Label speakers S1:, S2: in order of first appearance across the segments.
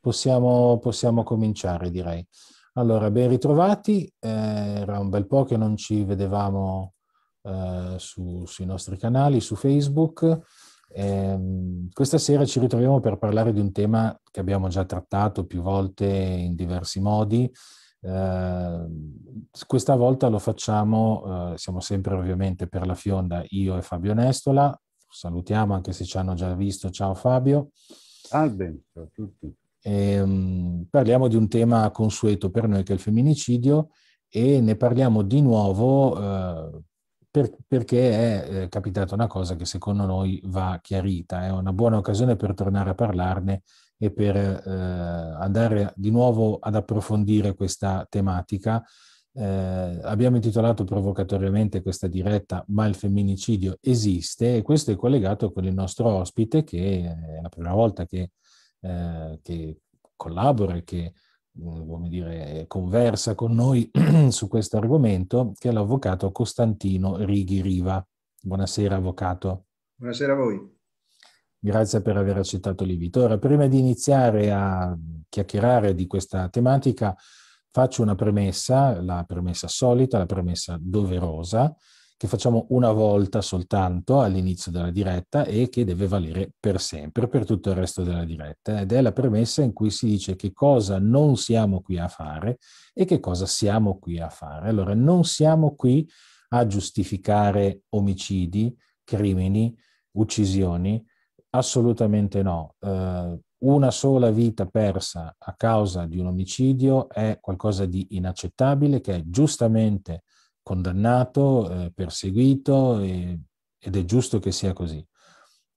S1: possiamo, possiamo cominciare, direi. Allora, ben ritrovati. Eh, era un bel po' che non ci vedevamo eh, su, sui nostri canali, su Facebook. Eh, questa sera ci ritroviamo per parlare di un tema che abbiamo già trattato più volte in diversi modi. Eh, questa volta lo facciamo, eh, siamo sempre ovviamente per la fionda io e Fabio Nestola. Salutiamo anche se ci hanno già visto. Ciao Fabio. Salve ah, a tutti. Ehm, parliamo di un tema consueto per noi che è il femminicidio e ne parliamo di nuovo eh, per, perché è eh, capitata una cosa che secondo noi va chiarita. È una buona occasione per tornare a parlarne e per eh, andare di nuovo ad approfondire questa tematica. Eh, abbiamo intitolato provocatoriamente questa diretta Ma il femminicidio esiste e questo è collegato con il nostro ospite che è la prima volta che eh, che collabora e che mm, dire, conversa con noi su questo argomento, che è l'avvocato Costantino Righi Riva. Buonasera, avvocato.
S2: Buonasera a voi.
S1: Grazie per aver accettato l'invito. Ora, prima di iniziare a chiacchierare di questa tematica, faccio una premessa, la premessa solita, la premessa doverosa, che facciamo una volta soltanto all'inizio della diretta e che deve valere per sempre, per tutto il resto della diretta, ed è la premessa in cui si dice che cosa non siamo qui a fare e che cosa siamo qui a fare. Allora, non siamo qui a giustificare omicidi, crimini, uccisioni, assolutamente no. Eh, una sola vita persa a causa di un omicidio è qualcosa di inaccettabile che è giustamente condannato, eh, perseguito e, ed è giusto che sia così.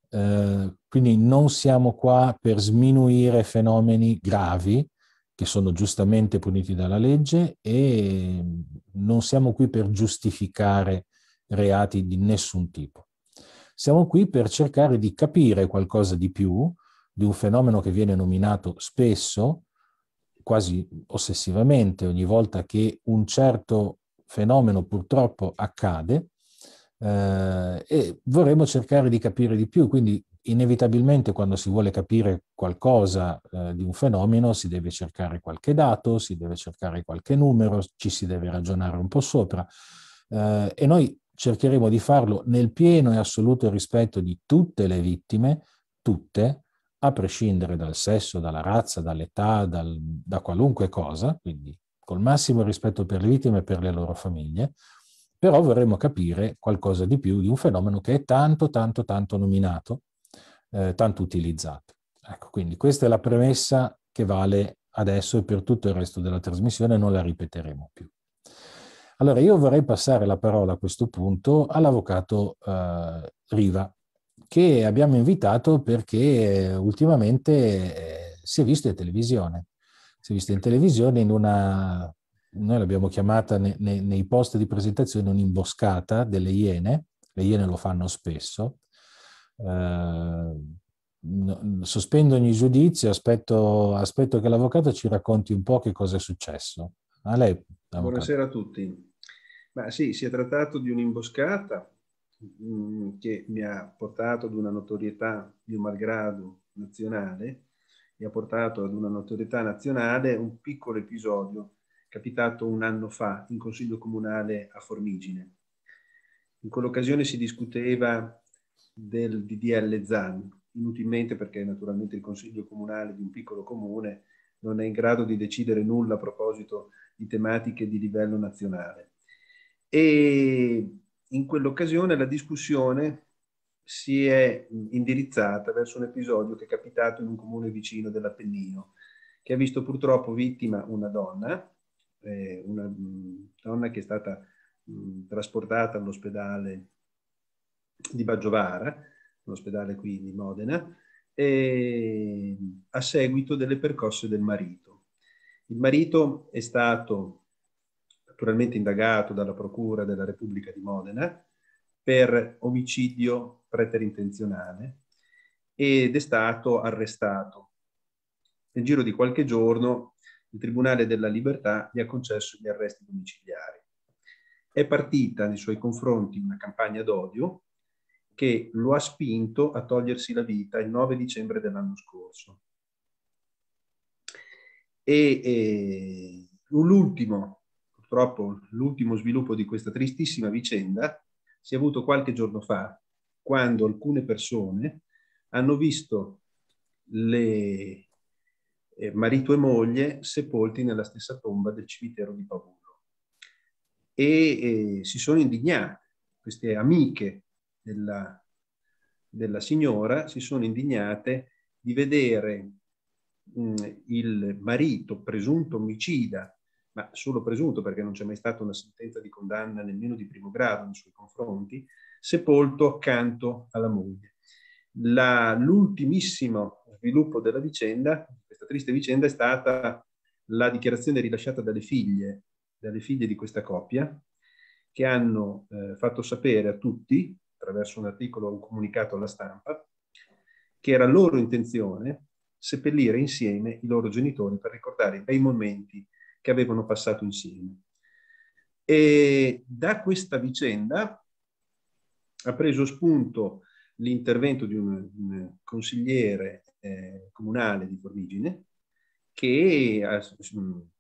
S1: Eh, quindi non siamo qua per sminuire fenomeni gravi che sono giustamente puniti dalla legge e non siamo qui per giustificare reati di nessun tipo. Siamo qui per cercare di capire qualcosa di più di un fenomeno che viene nominato spesso, quasi ossessivamente, ogni volta che un certo fenomeno purtroppo accade eh, e vorremmo cercare di capire di più, quindi inevitabilmente quando si vuole capire qualcosa eh, di un fenomeno si deve cercare qualche dato, si deve cercare qualche numero, ci si deve ragionare un po' sopra eh, e noi cercheremo di farlo nel pieno e assoluto rispetto di tutte le vittime, tutte, a prescindere dal sesso, dalla razza, dall'età, dal, da qualunque cosa, quindi col massimo rispetto per le vittime e per le loro famiglie, però vorremmo capire qualcosa di più di un fenomeno che è tanto, tanto, tanto nominato, eh, tanto utilizzato. Ecco, quindi questa è la premessa che vale adesso e per tutto il resto della trasmissione, non la ripeteremo più. Allora, io vorrei passare la parola a questo punto all'avvocato eh, Riva, che abbiamo invitato perché ultimamente eh, si è visto in televisione si è vista in televisione in una, noi l'abbiamo chiamata ne, ne, nei post di presentazione un'imboscata delle iene, le iene lo fanno spesso, eh, sospendo ogni giudizio, aspetto, aspetto che l'avvocato ci racconti un po' che cosa è successo. A lei,
S2: Buonasera a tutti. Ma sì, si è trattato di un'imboscata mm, che mi ha portato ad una notorietà di un malgrado nazionale mi ha portato ad una notorietà nazionale un piccolo episodio capitato un anno fa in Consiglio Comunale a Formigine. In quell'occasione si discuteva del DDL ZAN, inutilmente perché naturalmente il Consiglio Comunale di un piccolo comune non è in grado di decidere nulla a proposito di tematiche di livello nazionale. E in quell'occasione la discussione si è indirizzata verso un episodio che è capitato in un comune vicino dell'Appennino, che ha visto purtroppo vittima una donna, eh, una mh, donna che è stata mh, trasportata all'ospedale di Baggiovara, un ospedale qui di Modena, eh, a seguito delle percosse del marito. Il marito è stato naturalmente indagato dalla Procura della Repubblica di Modena, per omicidio preterintenzionale ed è stato arrestato. Nel giro di qualche giorno il Tribunale della Libertà gli ha concesso gli arresti domiciliari. È partita nei suoi confronti una campagna d'odio che lo ha spinto a togliersi la vita il 9 dicembre dell'anno scorso. E, e l'ultimo, purtroppo, l'ultimo sviluppo di questa tristissima vicenda si è avuto qualche giorno fa, quando alcune persone hanno visto le, eh, marito e moglie sepolti nella stessa tomba del cimitero di Pavullo e eh, si sono indignate, queste amiche della, della signora si sono indignate di vedere mh, mm, il marito presunto omicida ma solo presunto perché non c'è mai stata una sentenza di condanna nemmeno di primo grado nei suoi confronti, sepolto accanto alla moglie. La, l'ultimissimo sviluppo della vicenda, questa triste vicenda, è stata la dichiarazione rilasciata dalle figlie, dalle figlie di questa coppia, che hanno eh, fatto sapere a tutti, attraverso un articolo, un comunicato alla stampa, che era loro intenzione seppellire insieme i loro genitori per ricordare i bei momenti che avevano passato insieme. E da questa vicenda ha preso spunto l'intervento di un, un consigliere eh, comunale di Formigine che ha,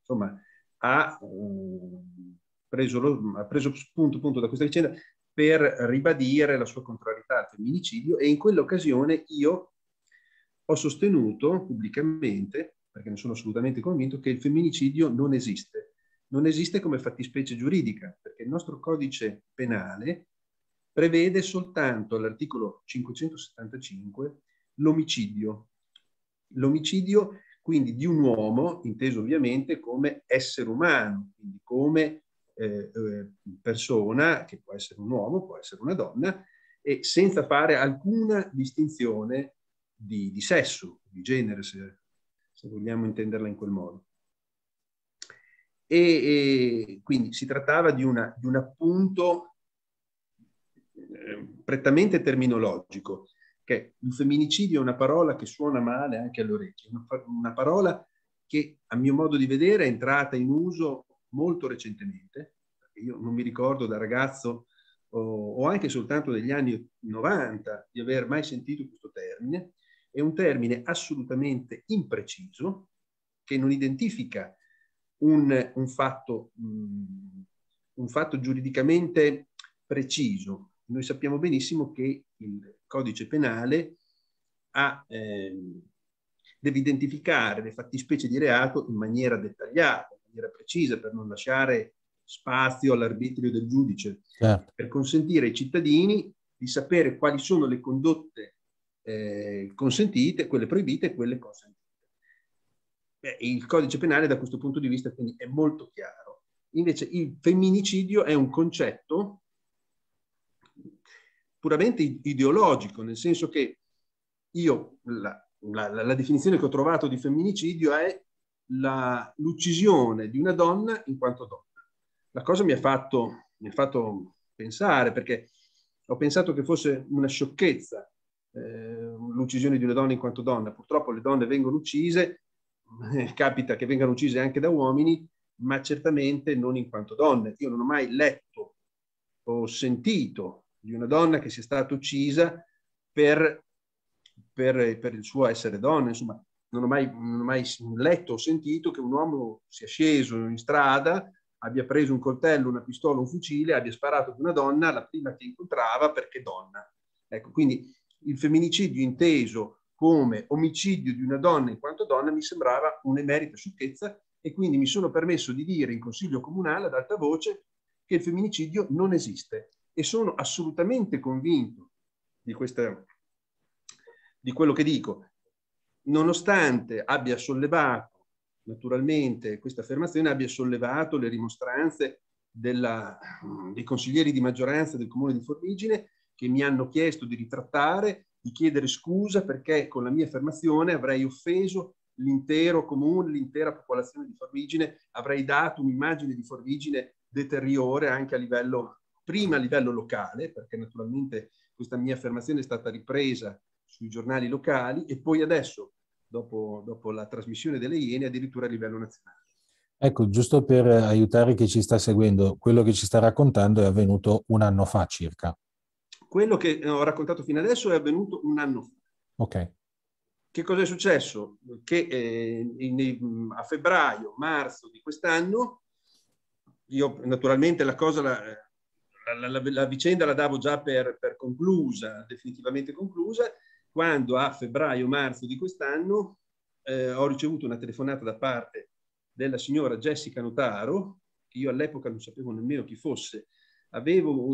S2: insomma, ha, eh, preso lo, ha preso spunto appunto da questa vicenda per ribadire la sua contrarietà al femminicidio e in quell'occasione io ho sostenuto pubblicamente perché ne sono assolutamente convinto, che il femminicidio non esiste. Non esiste come fattispecie giuridica, perché il nostro codice penale prevede soltanto all'articolo 575 l'omicidio. L'omicidio quindi di un uomo, inteso ovviamente come essere umano, quindi come eh, eh, persona, che può essere un uomo, può essere una donna, e senza fare alcuna distinzione di, di sesso, di genere, se se vogliamo intenderla in quel modo. E, e quindi si trattava di, una, di un appunto eh, prettamente terminologico, che il femminicidio è una parola che suona male anche all'orecchio, una, una parola che a mio modo di vedere è entrata in uso molto recentemente, io non mi ricordo da ragazzo o, anche soltanto degli anni 90 di aver mai sentito questo termine, è un termine assolutamente impreciso che non identifica un, un, fatto, mm, un fatto giuridicamente preciso. Noi sappiamo benissimo che il codice penale ha, ehm, deve identificare le fattispecie di reato in maniera dettagliata, in maniera precisa, per non lasciare spazio all'arbitrio del giudice, certo. per consentire ai cittadini di sapere quali sono le condotte eh, consentite, quelle proibite e quelle consentite. Beh, il codice penale da questo punto di vista quindi è molto chiaro. Invece il femminicidio è un concetto puramente ideologico, nel senso che io la, la, la definizione che ho trovato di femminicidio è l'uccisione di una donna in quanto donna. La cosa mi ha fatto, mi ha fatto pensare perché ho pensato che fosse una sciocchezza Ehm, l'uccisione di una donna in quanto donna. Purtroppo le donne vengono uccise, capita che vengano uccise anche da uomini, ma certamente non in quanto donne. Io non ho mai letto o sentito di una donna che sia stata uccisa per, per, per il suo essere donna, insomma. Non ho, mai, non ho mai letto o sentito che un uomo sia sceso in strada, abbia preso un coltello, una pistola, un fucile, abbia sparato ad una donna, la prima che incontrava perché donna. Ecco, quindi il femminicidio inteso come omicidio di una donna in quanto donna mi sembrava un'emerita sciocchezza e quindi mi sono permesso di dire in consiglio comunale ad alta voce che il femminicidio non esiste e sono assolutamente convinto di, questa, di quello che dico, nonostante abbia sollevato, naturalmente questa affermazione abbia sollevato le rimostranze della, dei consiglieri di maggioranza del comune di Formigine, che mi hanno chiesto di ritrattare, di chiedere scusa perché con la mia affermazione avrei offeso l'intero comune, l'intera popolazione di Formigine, avrei dato un'immagine di Formigine deteriore anche a livello, prima a livello locale, perché naturalmente questa mia affermazione è stata ripresa sui giornali locali e poi adesso, dopo, dopo la trasmissione delle Iene, addirittura a livello nazionale.
S1: Ecco, giusto per aiutare chi ci sta seguendo, quello che ci sta raccontando è avvenuto un anno fa circa.
S2: Quello che eh, ho raccontato fino adesso è avvenuto un anno fa. Ok. Che cosa è successo? Che eh, in, a febbraio, marzo di quest'anno, io naturalmente la cosa, eh, la, la, la, la vicenda la davo già per, per, conclusa, definitivamente conclusa, quando a febbraio-marzo di quest'anno eh, ho ricevuto una telefonata da parte della signora Jessica Notaro, che io all'epoca non sapevo nemmeno chi fosse, avevo,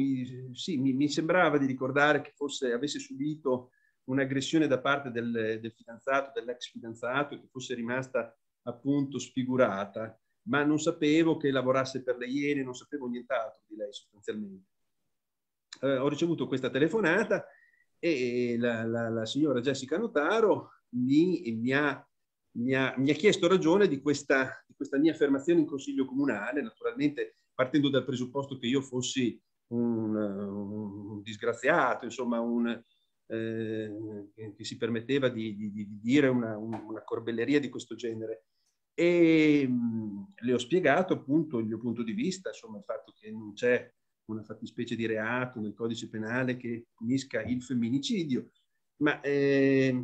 S2: sì, mi, mi, sembrava di ricordare che fosse, avesse subito un'aggressione da parte del, del fidanzato, dell'ex fidanzato, che fosse rimasta appunto sfigurata, ma non sapevo che lavorasse per le Iene, non sapevo nient'altro di lei sostanzialmente. Eh, ho ricevuto questa telefonata e la, la, la signora Jessica Notaro mi, mi, ha, mi, ha, mi ha, chiesto ragione di questa, di questa, mia affermazione in consiglio comunale. Naturalmente partendo dal presupposto che io fossi un, un disgraziato, insomma, un, eh, che, si permetteva di, di, di dire una, una, corbelleria di questo genere. E mh, le ho spiegato appunto il mio punto di vista, insomma, il fatto che non c'è una fattispecie di reato nel codice penale che punisca il femminicidio, ma eh,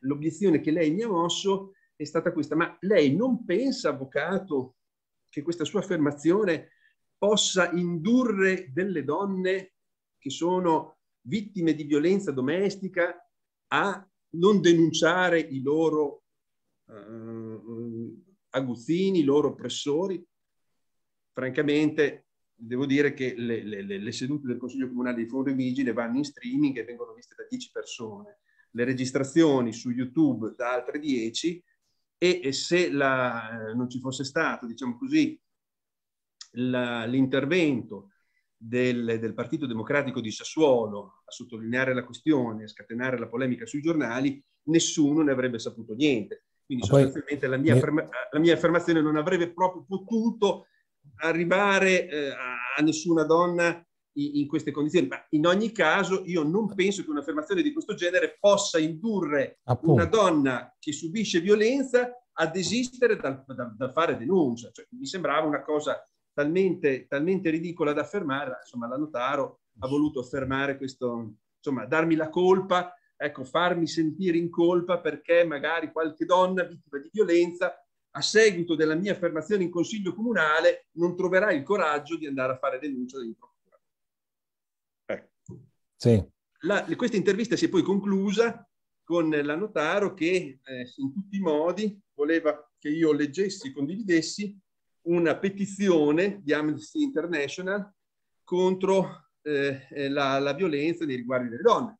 S2: l'obiezione che lei mi ha mosso è stata questa, ma lei non pensa, avvocato, che questa sua affermazione possa indurre delle donne che sono vittime di violenza domestica a non denunciare i loro eh, aguzzini, i loro oppressori. Francamente, devo dire che le, le, le sedute del Consiglio Comunale di Fondo Vigile vanno in streaming e vengono viste da 10 persone, le registrazioni su YouTube da altre 10 e, e se la, eh, non ci fosse stato, diciamo così, l'intervento del, del, Partito Democratico di Sassuolo a sottolineare la questione, a scatenare la polemica sui giornali, nessuno ne avrebbe saputo niente. Quindi Ma sostanzialmente poi... la, mia afferma- la, mia affermazione non avrebbe proprio potuto arrivare eh, a nessuna donna in, in, queste condizioni. Ma in ogni caso io non penso che un'affermazione di questo genere possa indurre Appunto. una donna che subisce violenza a desistere dal, da, da fare denuncia. Cioè, mi sembrava una cosa talmente, talmente ridicola da affermare, insomma la Notaro ha voluto affermare questo, insomma darmi la colpa, ecco farmi sentire in colpa perché magari qualche donna vittima di violenza a seguito della mia affermazione in consiglio comunale non troverà il coraggio di andare a fare denuncia in procura. Ecco. Sì. La, questa intervista si è poi conclusa con la Notaro che eh, in tutti i modi voleva che io leggessi, condividessi una petizione di Amnesty International contro eh, la, la, violenza nei riguardi delle donne.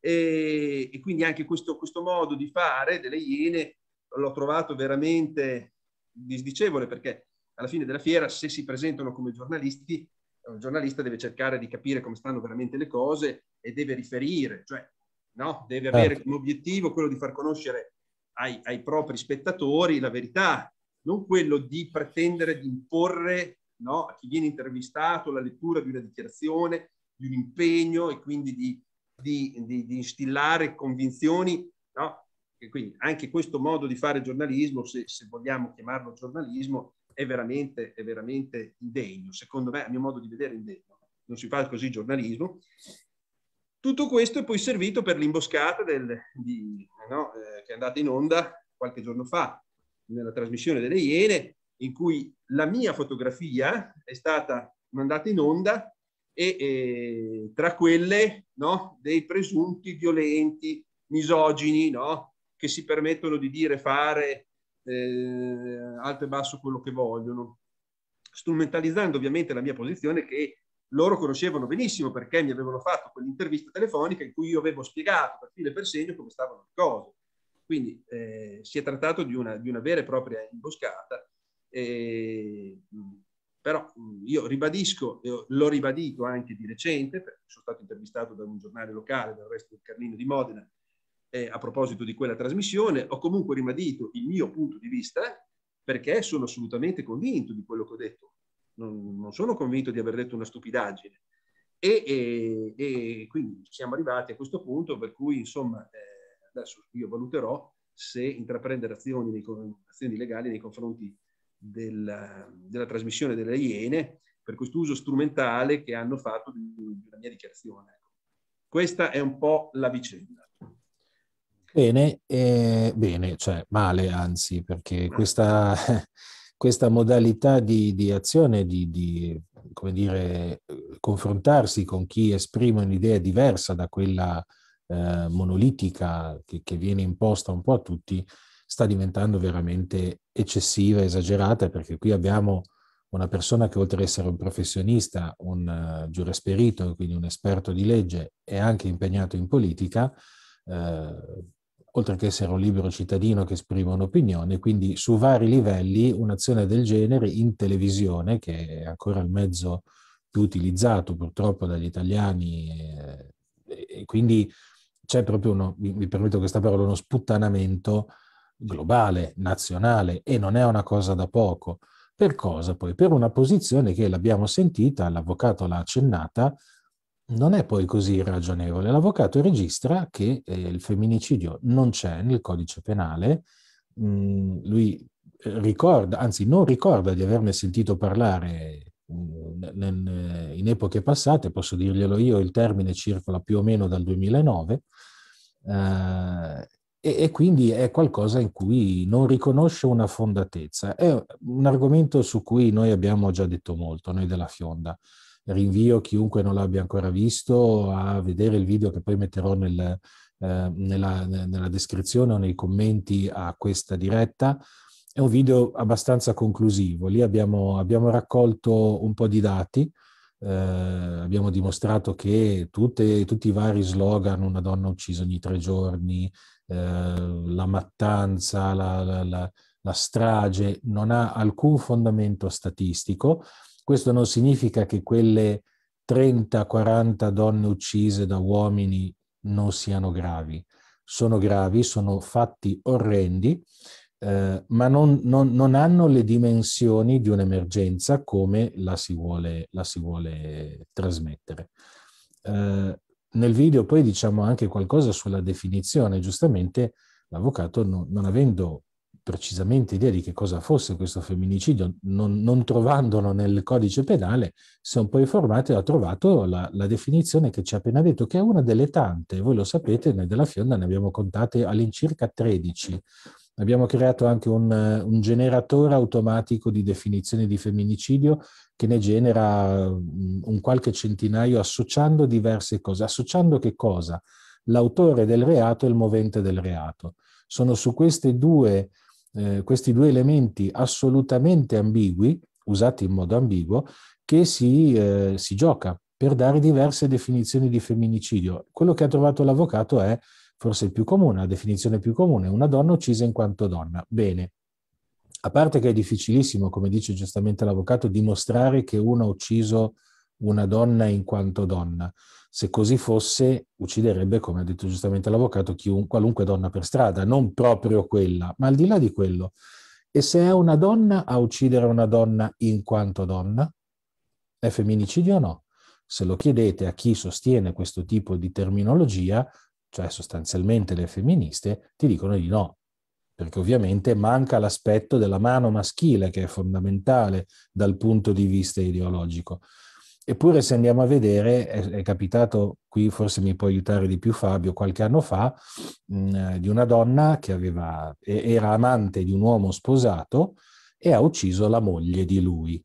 S2: E, e quindi anche questo, questo, modo di fare delle Iene l'ho trovato veramente disdicevole perché alla fine della fiera, se si presentano come giornalisti, un giornalista deve cercare di capire come stanno veramente le cose e deve riferire, cioè no? deve avere come certo. obiettivo quello di far conoscere ai, ai propri spettatori la verità, non quello di pretendere di imporre no, a chi viene intervistato la lettura di una dichiarazione, di un impegno e quindi di, di, di, di instillare convinzioni. No? E quindi anche questo modo di fare giornalismo, se, se vogliamo chiamarlo giornalismo, è veramente, è veramente indegno. Secondo me, a mio modo di vedere, indegno. Non si fa così giornalismo. Tutto questo è poi servito per l'imboscata del, di, no, eh, che è andata in onda qualche giorno fa, nella trasmissione delle Iene, in cui la mia fotografia è stata mandata in onda e, e tra quelle no, dei presunti violenti, misogini, no, che si permettono di dire, fare eh, alto e basso quello che vogliono, strumentalizzando ovviamente la mia posizione che loro conoscevano benissimo perché mi avevano fatto quell'intervista telefonica in cui io avevo spiegato per filo e per segno come stavano le cose. Quindi eh, si è trattato di una, di una, vera e propria imboscata, eh, però mm, io ribadisco, io l'ho ribadito anche di recente, perché sono stato intervistato da un giornale locale, dal resto del Carlino di Modena, eh, a proposito di quella trasmissione, ho comunque ribadito il mio punto di vista perché sono assolutamente convinto di quello che ho detto. Non, non sono convinto di aver detto una stupidaggine. E, e, e, quindi siamo arrivati a questo punto per cui, insomma, eh, adesso io valuterò se intraprendere azioni, nei, azioni legali nei confronti della, della trasmissione delle Iene per questo uso strumentale che hanno fatto della mia dichiarazione. Ecco. Questa è un po' la vicenda.
S1: Bene, eh, bene, cioè male anzi, perché questa, questa modalità di, di azione, di, di dire, confrontarsi con chi esprime un'idea diversa da quella eh, monolitica che, che, viene imposta un po' a tutti sta diventando veramente eccessiva, esagerata, perché qui abbiamo una persona che oltre ad essere un professionista, un uh, eh, giuresperito, quindi un esperto di legge, è anche impegnato in politica, eh, oltre che essere un libero cittadino che esprime un'opinione, quindi su vari livelli un'azione del genere in televisione, che è ancora il mezzo più utilizzato purtroppo dagli italiani, eh, e quindi c'è proprio uno, mi permetto questa parola, uno sputtanamento globale, nazionale, e non è una cosa da poco. Per cosa poi? Per una posizione che l'abbiamo sentita, l'avvocato l'ha accennata, non è poi così ragionevole. L'avvocato registra che eh, il femminicidio non c'è nel codice penale, mm, lui ricorda, anzi non ricorda di averne sentito parlare Ehm, in epoche passate, posso dirglielo io, il termine circola più o meno dal 2009, eh, e, e, quindi è qualcosa in cui non riconosce una fondatezza. È un argomento su cui noi abbiamo già detto molto, noi della Fionda. Rinvio chiunque non l'abbia ancora visto a vedere il video che poi metterò nel, eh, nella, nella descrizione o nei commenti a questa diretta, è un video abbastanza conclusivo. Lì abbiamo, abbiamo raccolto un po' di dati, eh, abbiamo dimostrato che tutte, tutti i vari slogan, una donna uccisa ogni tre giorni, eh, la mattanza, la, la, la, la strage, non ha alcun fondamento statistico. Questo non significa che quelle 30-40 donne uccise da uomini non siano gravi. Sono gravi, sono fatti orrendi eh, ma non, non, non, hanno le dimensioni di un'emergenza come la si vuole, la si vuole trasmettere. Eh, nel video poi diciamo anche qualcosa sulla definizione, giustamente l'avvocato non, non avendo precisamente idea di che cosa fosse questo femminicidio, non, non, trovandolo nel codice penale, si è un po' informato e ha trovato la, la, definizione che ci ha appena detto, che è una delle tante, voi lo sapete, noi della Fionda ne abbiamo contate all'incirca 13 Abbiamo creato anche un, eh, un generatore automatico di definizioni di femminicidio che ne genera mm, un qualche centinaio associando diverse cose. Associando che cosa? L'autore del reato e il movente del reato. Sono su due, eh, questi due elementi assolutamente ambigui, usati in modo ambiguo, che si, eh, si gioca per dare diverse definizioni di femminicidio. Quello che ha trovato l'avvocato è forse il più comune, la definizione più comune, una donna uccisa in quanto donna. Bene, a parte che è difficilissimo, come dice giustamente l'avvocato, dimostrare che uno ha ucciso una donna in quanto donna. Se così fosse, ucciderebbe, come ha detto giustamente l'avvocato, chiun, qualunque donna per strada, non proprio quella, ma al di là di quello. E se è una donna a uccidere una donna in quanto donna, è femminicidio o no? Se lo chiedete a chi sostiene questo tipo di terminologia, cioè sostanzialmente le femministe, ti dicono di no, perché ovviamente manca l'aspetto della mano maschile che è fondamentale dal punto di vista ideologico. Eppure se andiamo a vedere, è, è capitato qui, forse mi può aiutare di più Fabio, qualche anno fa, mh, mm, eh, di una donna che aveva, era amante di un uomo sposato e ha ucciso la moglie di lui.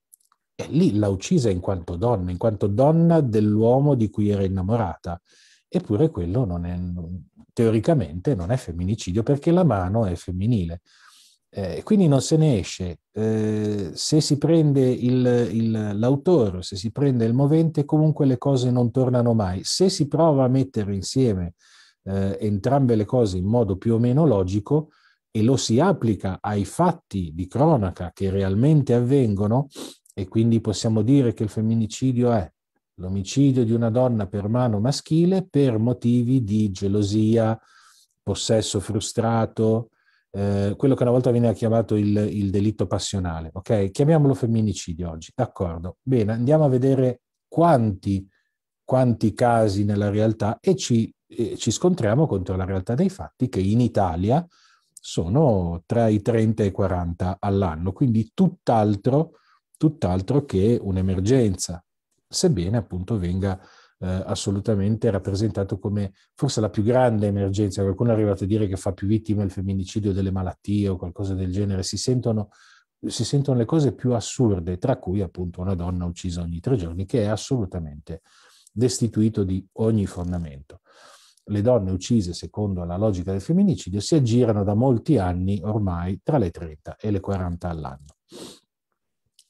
S1: E lì l'ha uccisa in quanto donna, in quanto donna dell'uomo di cui era innamorata eppure quello non è, teoricamente non è femminicidio perché la mano è femminile. Eh, quindi non se ne esce. Eh, se si prende il, il, l'autore, se si prende il movente, comunque le cose non tornano mai. Se si prova a mettere insieme eh, entrambe le cose in modo più o meno logico e lo si applica ai fatti di cronaca che realmente avvengono, e quindi possiamo dire che il femminicidio è l'omicidio di una donna per mano maschile per motivi di gelosia, possesso frustrato, eh, quello che una volta veniva chiamato il, il, delitto passionale, ok? Chiamiamolo femminicidio oggi, d'accordo. Bene, andiamo a vedere quanti, quanti casi nella realtà e ci, eh, ci scontriamo contro la realtà dei fatti che in Italia sono tra i 30 e i 40 all'anno, quindi tutt'altro, tutt'altro che un'emergenza, sebbene appunto venga eh, assolutamente rappresentato come forse la più grande emergenza. Qualcuno è arrivato a dire che fa più vittime il femminicidio delle malattie o qualcosa del genere. Si sentono, si sentono le cose più assurde, tra cui appunto una donna uccisa ogni tre giorni, che è assolutamente destituito di ogni fondamento. Le donne uccise secondo la logica del femminicidio si aggirano da molti anni ormai tra le 30 e le 40 all'anno.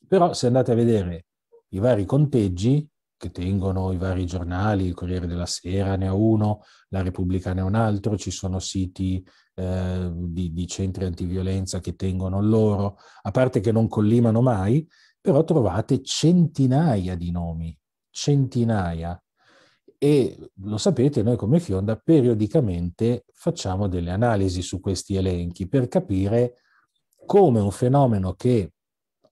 S1: Però se andate a vedere i vari conteggi che tengono i vari giornali, il Corriere della Sera ne ha uno, la Repubblica ne ha un altro, ci sono siti eh, di, di, centri antiviolenza che tengono loro, a parte che non collimano mai, però trovate centinaia di nomi, centinaia. E lo sapete, noi come Fionda periodicamente facciamo delle analisi su questi elenchi per capire come un fenomeno che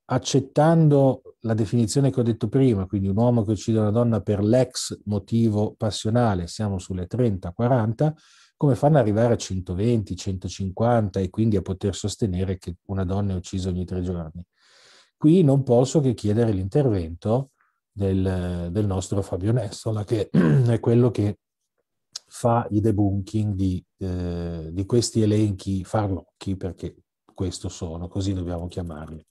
S1: accettando la definizione che ho detto prima, quindi un uomo che uccide una donna per l'ex motivo passionale, siamo sulle 30-40, come fanno ad arrivare a 120, 150 e quindi a poter sostenere che una donna è uccisa ogni tre giorni? Qui non posso che chiedere l'intervento del, del nostro Fabio Nessola, che è quello che fa i debunking di, eh, di questi elenchi farlocchi, perché questo sono, così
S3: dobbiamo chiamarli.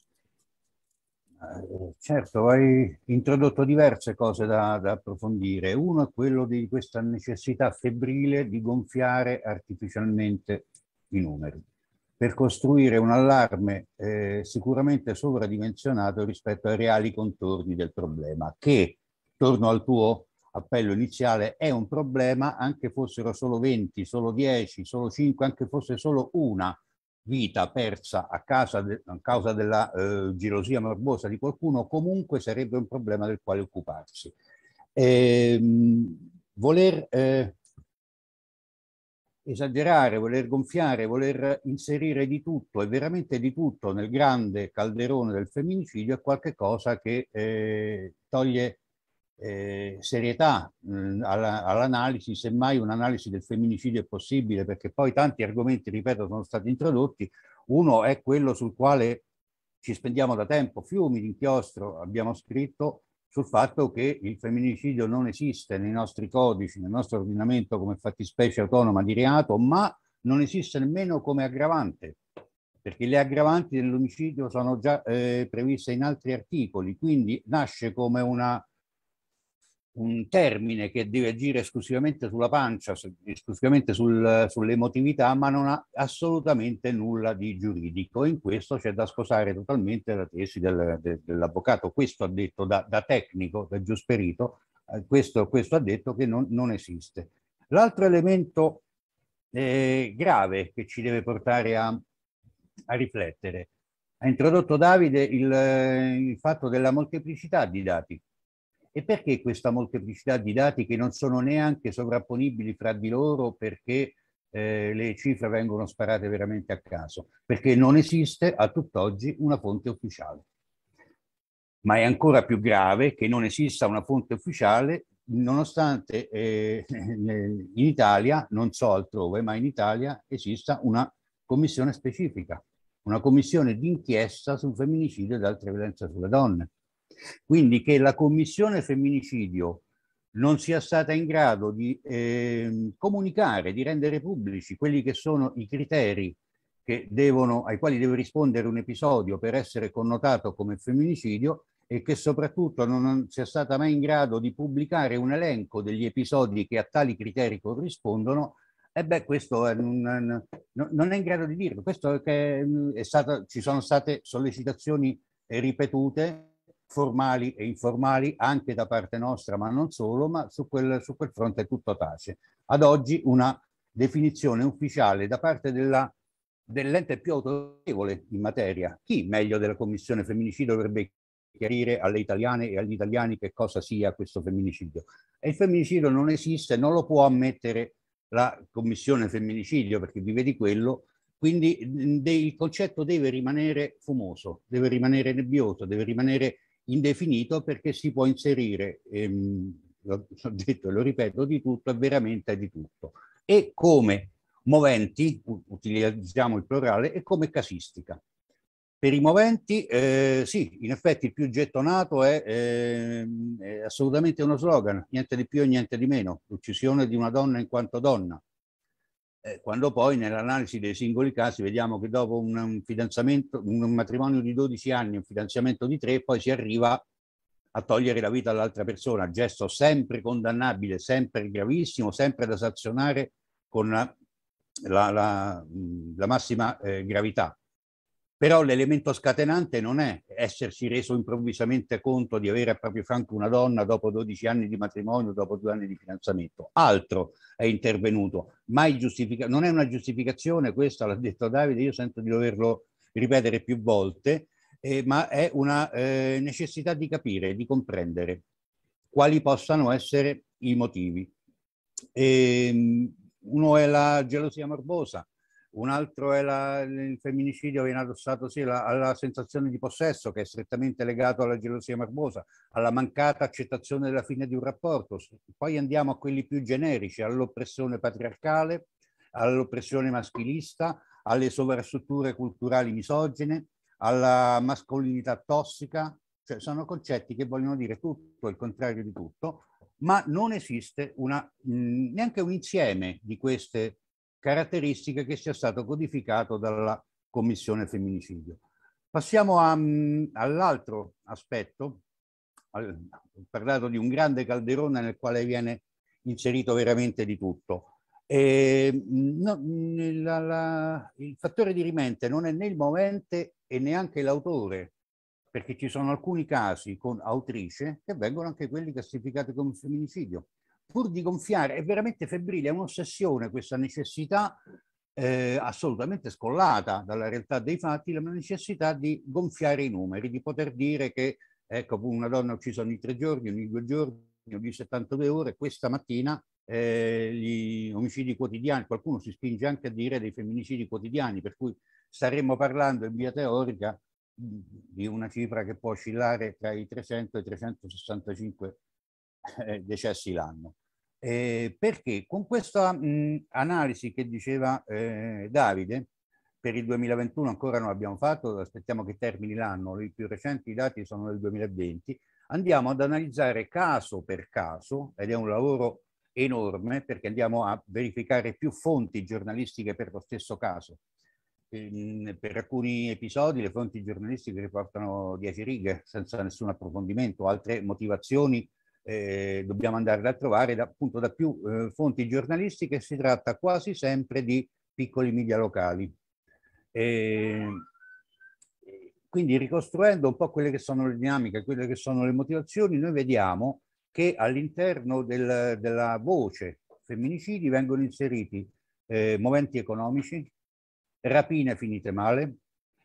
S3: Eh, certo, hai introdotto diverse cose da, da, approfondire. Uno è quello di questa necessità febbrile di gonfiare artificialmente i numeri per costruire un allarme eh, sicuramente sovradimensionato rispetto ai reali contorni del problema, che, torno al tuo appello iniziale, è un problema anche fossero solo 20, solo 10, solo 5, anche fosse solo una vita persa a, de, a causa della eh, gelosia morbosa di qualcuno comunque sarebbe un problema del quale occuparsi. Eh, voler eh, esagerare, voler gonfiare, voler inserire di tutto e veramente di tutto nel grande calderone del femminicidio è qualcosa che eh, toglie eh, serietà mm, all'analisi, semmai un'analisi del femminicidio è possibile, perché poi tanti argomenti, ripeto, sono stati introdotti. Uno è quello sul quale ci spendiamo da tempo, fiumi d'inchiostro abbiamo scritto sul fatto che il femminicidio non esiste nei nostri codici, nel nostro ordinamento come fattispecie autonoma di reato, ma non esiste nemmeno come aggravante, perché le aggravanti dell'omicidio sono già eh, previste in altri articoli, quindi nasce come una un termine che deve agire esclusivamente sulla pancia, esclusivamente sul, sull'emotività, ma non ha assolutamente nulla di giuridico. In questo c'è da sposare totalmente la tesi del, de, dell'avvocato. Questo ha detto da, da tecnico, da giusperito, eh, questo, questo, ha detto che non, non esiste. L'altro elemento eh, grave che ci deve portare a, a riflettere ha introdotto Davide il, eh, il fatto della molteplicità di dati e perché questa molteplicità di dati che non sono neanche sovrapponibili fra di loro perché eh, le cifre vengono sparate veramente a caso? Perché non esiste a tutt'oggi una fonte ufficiale. Ma è ancora più grave che non esista una fonte ufficiale nonostante eh, in Italia, non so altrove, ma in Italia esista una commissione specifica, una commissione d'inchiesta sul femminicidio e altre violenze sulle donne quindi che la Commissione Femminicidio non sia stata in grado di eh, comunicare, di rendere pubblici quelli che sono i criteri devono, ai quali deve rispondere un episodio per essere connotato come femminicidio e che soprattutto non sia stata mai in grado di pubblicare un elenco degli episodi che a tali criteri corrispondono, e beh, questo è un, non è in grado di dirlo. Questo è che mm, è stato, ci sono state sollecitazioni eh, ripetute formali e informali anche da parte nostra, ma non solo, ma su quel, su quel fronte è tutto tace. Ad oggi una definizione ufficiale da parte dell'ente più autorevole in materia. Chi meglio della Commissione Femminicidio dovrebbe chiarire alle italiane e agli italiani che cosa sia questo femminicidio? E il femminicidio non esiste, non lo può ammettere la Commissione Femminicidio perché vive di quello, quindi il concetto deve rimanere fumoso, deve rimanere nebbioso, deve rimanere indefinito perché si può inserire, ehm, l'ho detto e lo ripeto, di tutto e veramente di tutto. E come moventi, utilizziamo il plurale, e come casistica. Per i moventi, eh, sì, in effetti il più gettonato è, eh, è assolutamente uno slogan, niente di più e niente di meno, l'uccisione di una donna in quanto donna, eh, quando poi nell'analisi dei singoli casi vediamo che dopo un, un, fidanzamento, un matrimonio di 12 anni, un fidanzamento di 3, poi si arriva a togliere la vita all'altra persona, gesto sempre condannabile, sempre gravissimo, sempre da sanzionare con la, la, la massima eh, gravità. Però l'elemento scatenante non è essersi reso improvvisamente conto di avere a proprio fianco una donna dopo 12 anni di matrimonio, dopo due anni di fidanzamento. Altro è intervenuto. Mai giustifica- non è una giustificazione, questo l'ha detto Davide, io sento di doverlo ripetere più volte, eh, ma è una eh, necessità di capire, di comprendere quali possano essere i motivi. E, ehm, uno è la gelosia morbosa, un altro è la, il femminicidio viene addossato sì, la, alla sensazione di possesso che è strettamente legato alla gelosia morbosa, alla mancata accettazione della fine di un rapporto. Poi andiamo a quelli più generici, all'oppressione patriarcale, all'oppressione maschilista, alle sovrastrutture culturali misogene, alla mascolinità tossica, cioè sono concetti che vogliono dire tutto, il contrario di tutto, ma non esiste una, mh, neanche un insieme di queste caratteristiche che sia stato codificato dalla Commissione Femminicidio. Passiamo mm, all'altro aspetto, al, ho parlato di un grande calderone nel quale viene inserito veramente di tutto. E, mm, no, mm, la, la, il fattore di rimente non è né il movente e neanche l'autore, perché ci sono alcuni casi con autrice che vengono anche quelli classificati come femminicidio pur di gonfiare, è veramente febbrile, è un'ossessione questa necessità eh, assolutamente scollata dalla realtà dei fatti, la necessità di gonfiare i numeri, di poter dire che ecco, una donna uccisa ogni tre giorni, ogni due giorni, ogni 72 ore, questa mattina eh, gli omicidi quotidiani, qualcuno si spinge anche a dire dei femminicidi quotidiani, per cui staremmo parlando in via teorica mm, di una cifra che può oscillare tra i 300 e i 365 eh, decessi l'anno. Eh, perché con questa mh, analisi che diceva eh, Davide, per il 2021 ancora non l'abbiamo fatto, aspettiamo che termini l'anno, i più recenti dati sono del 2020, andiamo ad analizzare caso per caso, ed è un lavoro enorme perché andiamo a verificare più fonti giornalistiche per lo stesso caso. Ehm, per alcuni episodi le fonti giornalistiche riportano 10 righe senza nessun approfondimento, altre motivazioni eh, dobbiamo andare a trovare da, appunto da più eh, fonti giornalistiche, si tratta quasi sempre di piccoli media locali. E, ehm, quindi ricostruendo un po' quelle che sono le dinamiche, quelle che sono le motivazioni, noi vediamo che all'interno del, della voce femminicidi vengono inseriti eh, moventi economici, rapine finite male,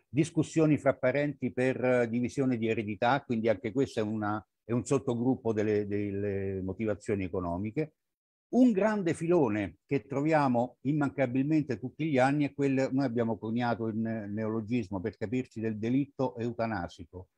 S3: discussioni fra parenti per eh, divisione di eredità, quindi anche questa è una è un sottogruppo delle, delle motivazioni economiche. Un grande filone che troviamo immancabilmente tutti gli anni è quello, noi abbiamo coniato il neologismo per capirci del delitto eutanasico,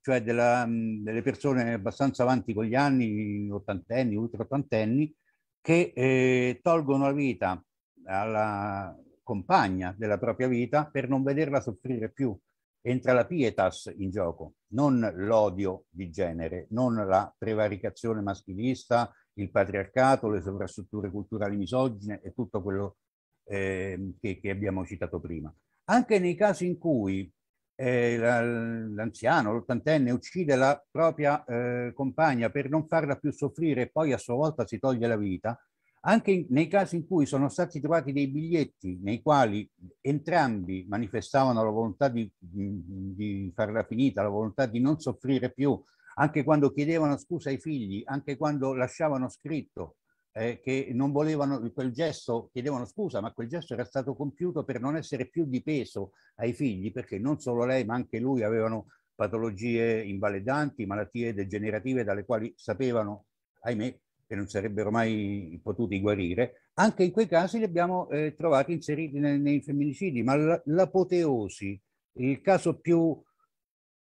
S3: cioè della, delle persone abbastanza avanti con gli anni, ottantenni, ultraottantenni, che eh, tolgono la vita alla compagna della propria vita per non vederla soffrire più entra la pietas in gioco, non l'odio di genere, non la prevaricazione maschilista, il patriarcato, le sovrastrutture culturali misogine e tutto quello eh, che, che, abbiamo citato prima. Anche nei casi in cui eh, l'anziano, l'ottantenne, uccide la propria eh, compagna per non farla più soffrire e poi a sua volta si toglie la vita, anche nei casi in cui sono stati trovati dei biglietti nei quali entrambi manifestavano la volontà di, di farla finita, la volontà di non soffrire più, anche quando chiedevano scusa ai figli, anche quando lasciavano scritto eh, che non volevano quel gesto, chiedevano scusa, ma quel gesto era stato compiuto per non essere più di peso ai figli, perché non solo lei ma anche lui avevano patologie invalidanti, malattie degenerative dalle quali sapevano, ahimè, che non sarebbero mai potuti guarire, anche in quei casi li abbiamo eh, trovati inseriti nei, nei femminicidi, ma l'apoteosi, il caso più,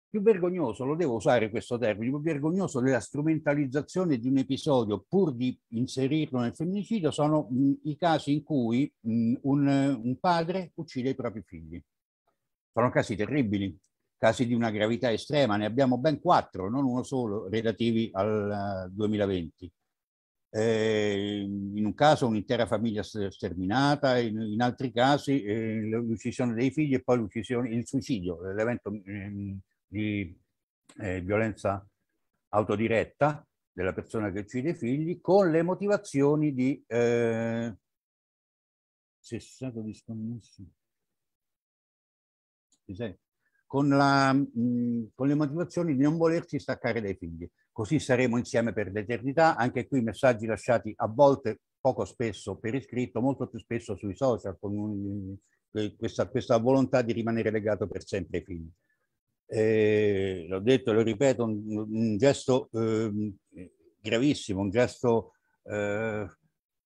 S3: più vergognoso, lo devo usare questo termine, più vergognoso della strumentalizzazione di un episodio pur di inserirlo nel femminicidio, sono mh, mm, i casi in cui mh, mm, un, un padre uccide i propri figli. Sono casi terribili, casi di una gravità estrema, ne abbiamo ben quattro, non uno solo, relativi al 2020. Eh, eh, in un caso un'intera famiglia sterminata, in, in altri casi eh, l'uccisione dei figli e poi il suicidio, l'evento mm, eh, di violenza autodiretta della persona che uccide i figli con le motivazioni di cessato eh, disconnesso. Con, la, mh, mm, con le motivazioni di non volersi staccare dai figli così saremo insieme per l'eternità. Anche qui messaggi lasciati a volte poco spesso per iscritto, molto più spesso sui social, con questa, questa volontà di rimanere legato per sempre ai figli. Eh, l'ho detto, e lo ripeto, un, un gesto eh, gravissimo, un gesto eh,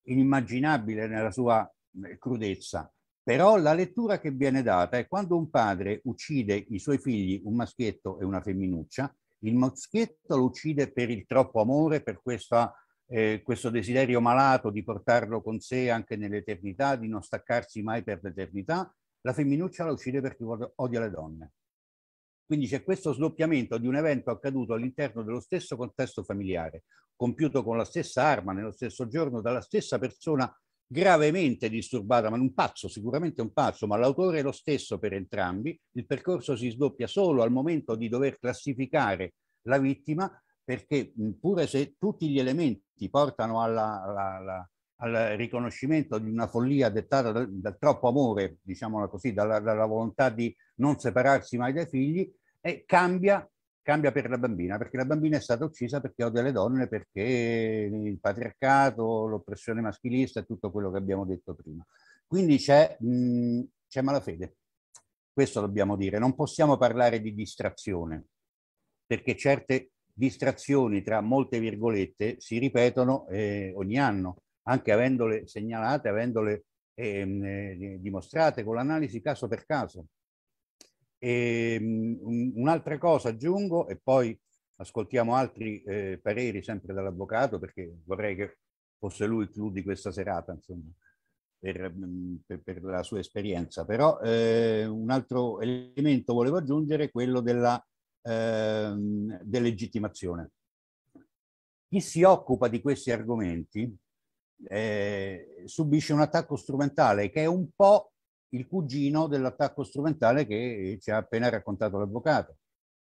S3: inimmaginabile nella sua eh, crudezza. Però la lettura che viene data è quando un padre uccide i suoi figli, un maschietto e una femminuccia, il mozzietto lo uccide per il troppo amore, per questa, eh, questo desiderio malato di portarlo con sé anche nell'eternità, di non staccarsi mai per l'eternità. La femminuccia la uccide perché odia le donne. Quindi c'è questo sdoppiamento di un evento accaduto all'interno dello stesso contesto familiare, compiuto con la stessa arma, nello stesso giorno, dalla stessa persona gravemente disturbata, ma un pazzo, sicuramente un pazzo, ma l'autore è lo stesso per entrambi, il percorso si sdoppia solo al momento di dover classificare la vittima, perché pure se tutti gli elementi portano alla, alla, alla, al riconoscimento di una follia dettata dal, dal troppo amore, diciamola così, dalla, dalla volontà di non separarsi mai dai figli, e eh, cambia cambia per la bambina, perché la bambina è stata uccisa perché odia le donne, perché il patriarcato, l'oppressione maschilista e tutto quello che abbiamo detto prima. Quindi c'è, mh, mm, c'è malafede, questo dobbiamo dire. Non possiamo parlare di distrazione, perché certe distrazioni, tra molte virgolette, si ripetono eh, ogni anno, anche avendole segnalate, avendole ehm, eh, eh, dimostrate con l'analisi caso per caso. E, ehm, un'altra cosa aggiungo e poi ascoltiamo altri eh, pareri sempre dall'avvocato perché vorrei che fosse lui il clou di questa serata, insomma, per, per, per la sua esperienza. Però eh, un altro elemento volevo aggiungere è quello della eh, delegittimazione. Chi si occupa di questi argomenti eh, subisce un attacco strumentale che è un po' il cugino dell'attacco strumentale che ci ha appena raccontato l'avvocato.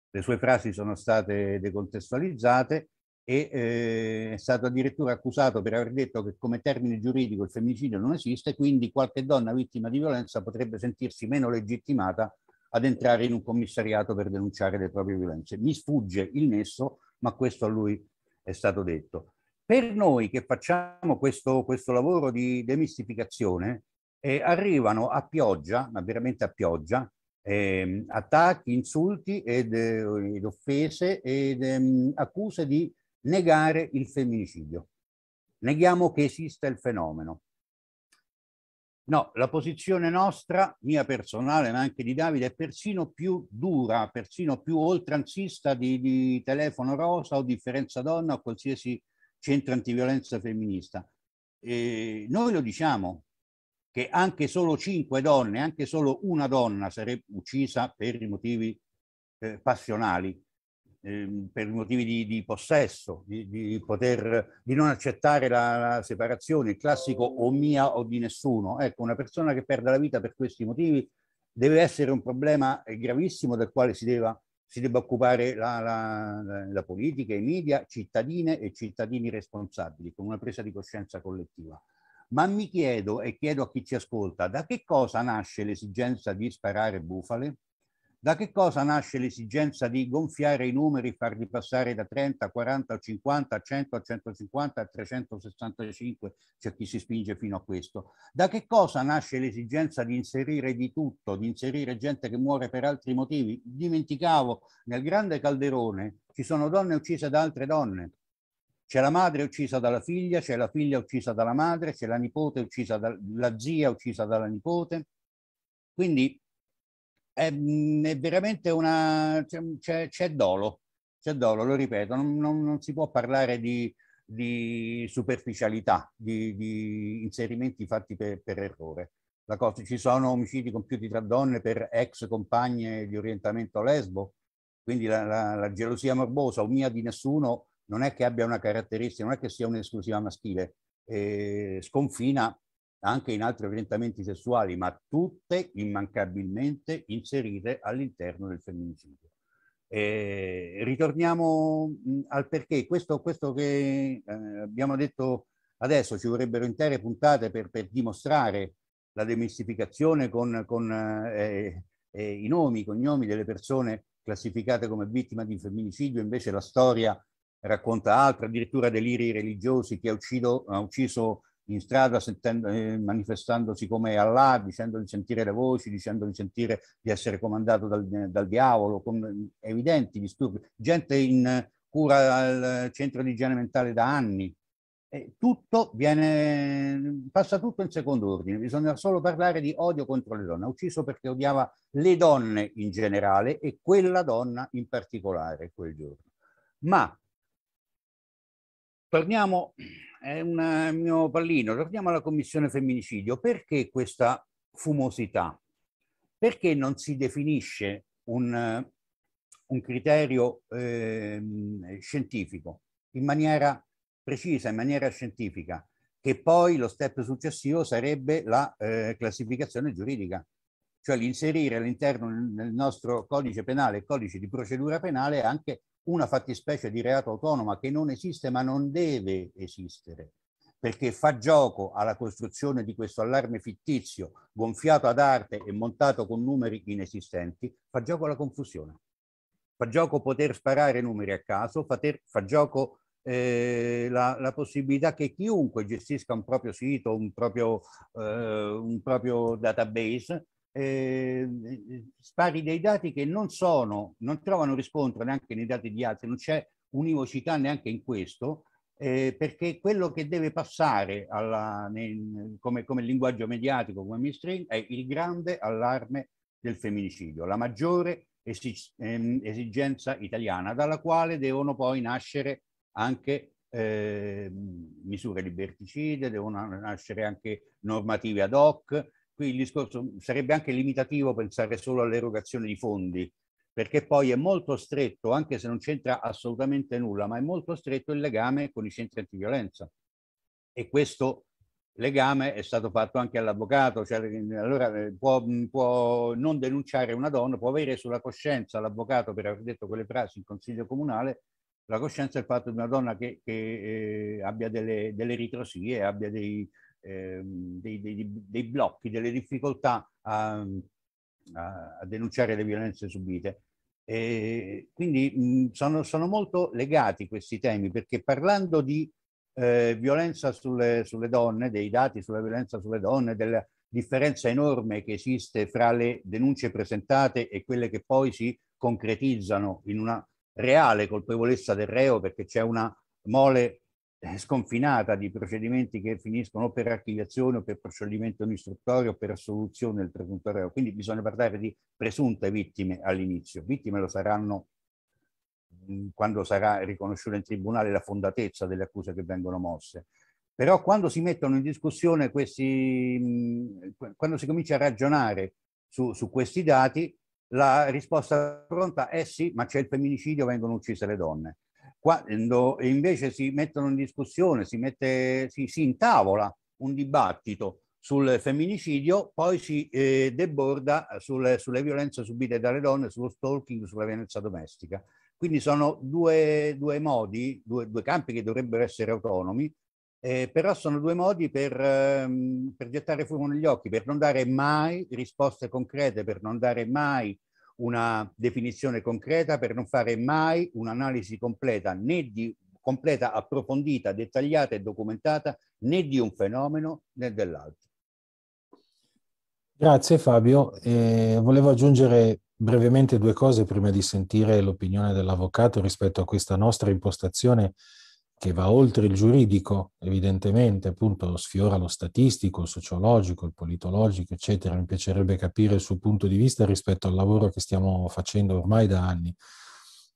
S3: Le sue frasi sono state decontestualizzate e eh, è stato addirittura accusato per aver detto che come termine giuridico il femminicidio non esiste, quindi qualche donna vittima di violenza potrebbe sentirsi meno legittimata ad entrare in un commissariato per denunciare le proprie violenze. Mi sfugge il nesso, ma questo a lui è stato detto. Per noi che facciamo questo, questo lavoro di demistificazione, e arrivano a pioggia, ma veramente a pioggia, eh, attacchi, insulti ed, eh, ed offese ed ehm, accuse di negare il femminicidio. Neghiamo che esista il fenomeno. No, la posizione nostra, mia personale, ma anche di Davide, è persino più dura, persino più oltranzista di, di Telefono Rosa o Differenza Donna o qualsiasi centro antiviolenza femminista. E noi lo diciamo, che anche solo cinque donne, anche solo una donna sarebbe uccisa per motivi eh, passionali, eh, per motivi di, di possesso, di, di, poter, di, non accettare la, la, separazione, il classico o mia o di nessuno. Ecco, una persona che perde la vita per questi motivi deve essere un problema eh, gravissimo del quale si, deve, si debba occupare la, la, la politica, i media, cittadine e cittadini responsabili, con una presa di coscienza collettiva ma mi chiedo e chiedo a chi ci ascolta, da che cosa nasce l'esigenza di sparare bufale? Da che cosa nasce l'esigenza di gonfiare i numeri, farli passare da 30 40 a 50 100 a 150 a 365? C'è chi si spinge fino a questo. Da che cosa nasce l'esigenza di inserire di tutto, di inserire gente che muore per altri motivi? Dimenticavo, nel grande calderone ci sono donne uccise da altre donne c'è la madre uccisa dalla figlia, c'è la figlia uccisa dalla madre, c'è la nipote uccisa dalla zia uccisa dalla nipote. Quindi è, mm, è veramente una... c'è, dolo, c'è dolo, lo ripeto, non, non, non si può parlare di, di superficialità, di, di, inserimenti fatti per, per errore. Cosa, ci sono omicidi compiuti tra donne per ex compagne di orientamento lesbo, quindi la, la, la gelosia morbosa o mia di nessuno non è che abbia una caratteristica, non è che sia un'esclusiva maschile, eh, sconfina anche in altri orientamenti sessuali, ma tutte immancabilmente inserite all'interno del femminicidio. Eh, ritorniamo mm, al perché, questo, questo che eh, abbiamo detto adesso, ci vorrebbero intere puntate per, per dimostrare la demistificazione con, con eh, eh i nomi, i cognomi delle persone classificate come vittime di femminicidio, invece la storia racconta altro, addirittura deliri religiosi, che ha, uccido, ha ucciso in strada sentendo, eh, manifestandosi come Allah, dicendo di sentire le voci, dicendo di sentire di essere comandato dal, dal diavolo, con evidenti disturbi, gente in cura al centro di igiene mentale da anni. E tutto viene, passa tutto in secondo ordine, bisogna solo parlare di odio contro le donne. Ha ucciso perché odiava le donne in generale e quella donna in particolare quel giorno. Ma Torniamo, è un mio pallino, torniamo alla commissione femminicidio. Perché questa fumosità? Perché non si definisce un, un criterio eh, scientifico in maniera precisa, in maniera scientifica, che poi lo step successivo sarebbe la eh, classificazione giuridica, cioè l'inserire all'interno del nostro codice penale, codice di procedura penale, anche una fattispecie di reato autonoma che non esiste ma non deve esistere perché fa gioco alla costruzione di questo allarme fittizio gonfiato ad arte e montato con numeri inesistenti, fa gioco alla confusione, fa gioco poter sparare numeri a caso, fa, ter, fa gioco eh, la, la, possibilità che chiunque gestisca un proprio sito, un proprio, eh, un proprio database, eh, eh, spari dei dati che non sono, non trovano riscontro neanche nei dati di altri, non c'è univocità neanche in questo, eh, perché quello che deve passare alla, nel, come, come, linguaggio mediatico, come mainstream, è il grande allarme del femminicidio, la maggiore esig ehm, esigenza italiana, dalla quale devono poi nascere anche eh, misure liberticide, devono nascere anche normative ad hoc, qui il discorso sarebbe anche limitativo pensare solo all'erogazione di fondi, perché poi è molto stretto, anche se non c'entra assolutamente nulla, ma è molto stretto il legame con i centri antiviolenza. E questo legame è stato fatto anche all'avvocato, cioè, allora eh, può, mm, può, non denunciare una donna, può avere sulla coscienza l'avvocato per aver detto quelle frasi in consiglio comunale, la coscienza è il fatto di una donna che, che eh, abbia delle, delle ritrosie, abbia dei, eh, dei, dei, dei, blocchi, delle difficoltà a, a denunciare le violenze subite. E quindi mh, sono, sono, molto legati questi temi perché parlando di eh, violenza sulle, sulle, donne, dei dati sulla violenza sulle donne, della differenza enorme che esiste fra le denunce presentate e quelle che poi si concretizzano in una reale colpevolezza del reo perché c'è una mole eh, sconfinata di procedimenti che finiscono per archiviazione o per proscioglimento in istruttorio o per assoluzione del presunto reo. Quindi bisogna parlare di presunte vittime all'inizio. Vittime lo saranno mm, quando sarà riconosciuta in tribunale la fondatezza delle accuse che vengono mosse. Però quando si mettono in discussione questi, mm, quando si comincia a ragionare su, su questi dati, la risposta pronta è sì, ma c'è il femminicidio, vengono uccise le donne quando invece si mettono in discussione, si, mette, si, si intavola un dibattito sul femminicidio, poi si eh, deborda sulle, sulle, violenze subite dalle donne, sullo stalking, sulla violenza domestica. Quindi sono due, due modi, due, due, campi che dovrebbero essere autonomi, eh, però sono due modi per, ehm, per gettare fumo negli occhi, per non dare mai risposte concrete, per non dare mai una definizione concreta per non fare mai un'analisi completa né di completa, approfondita, dettagliata e documentata né di un fenomeno né dell'altro.
S1: Grazie Fabio. Eh, volevo aggiungere brevemente due cose prima di sentire l'opinione dell'avvocato rispetto a questa nostra impostazione che va oltre il giuridico, evidentemente, appunto sfiora lo statistico, il sociologico, il politologico, eccetera. Mi piacerebbe capire il suo punto di vista rispetto al lavoro che stiamo facendo ormai da anni.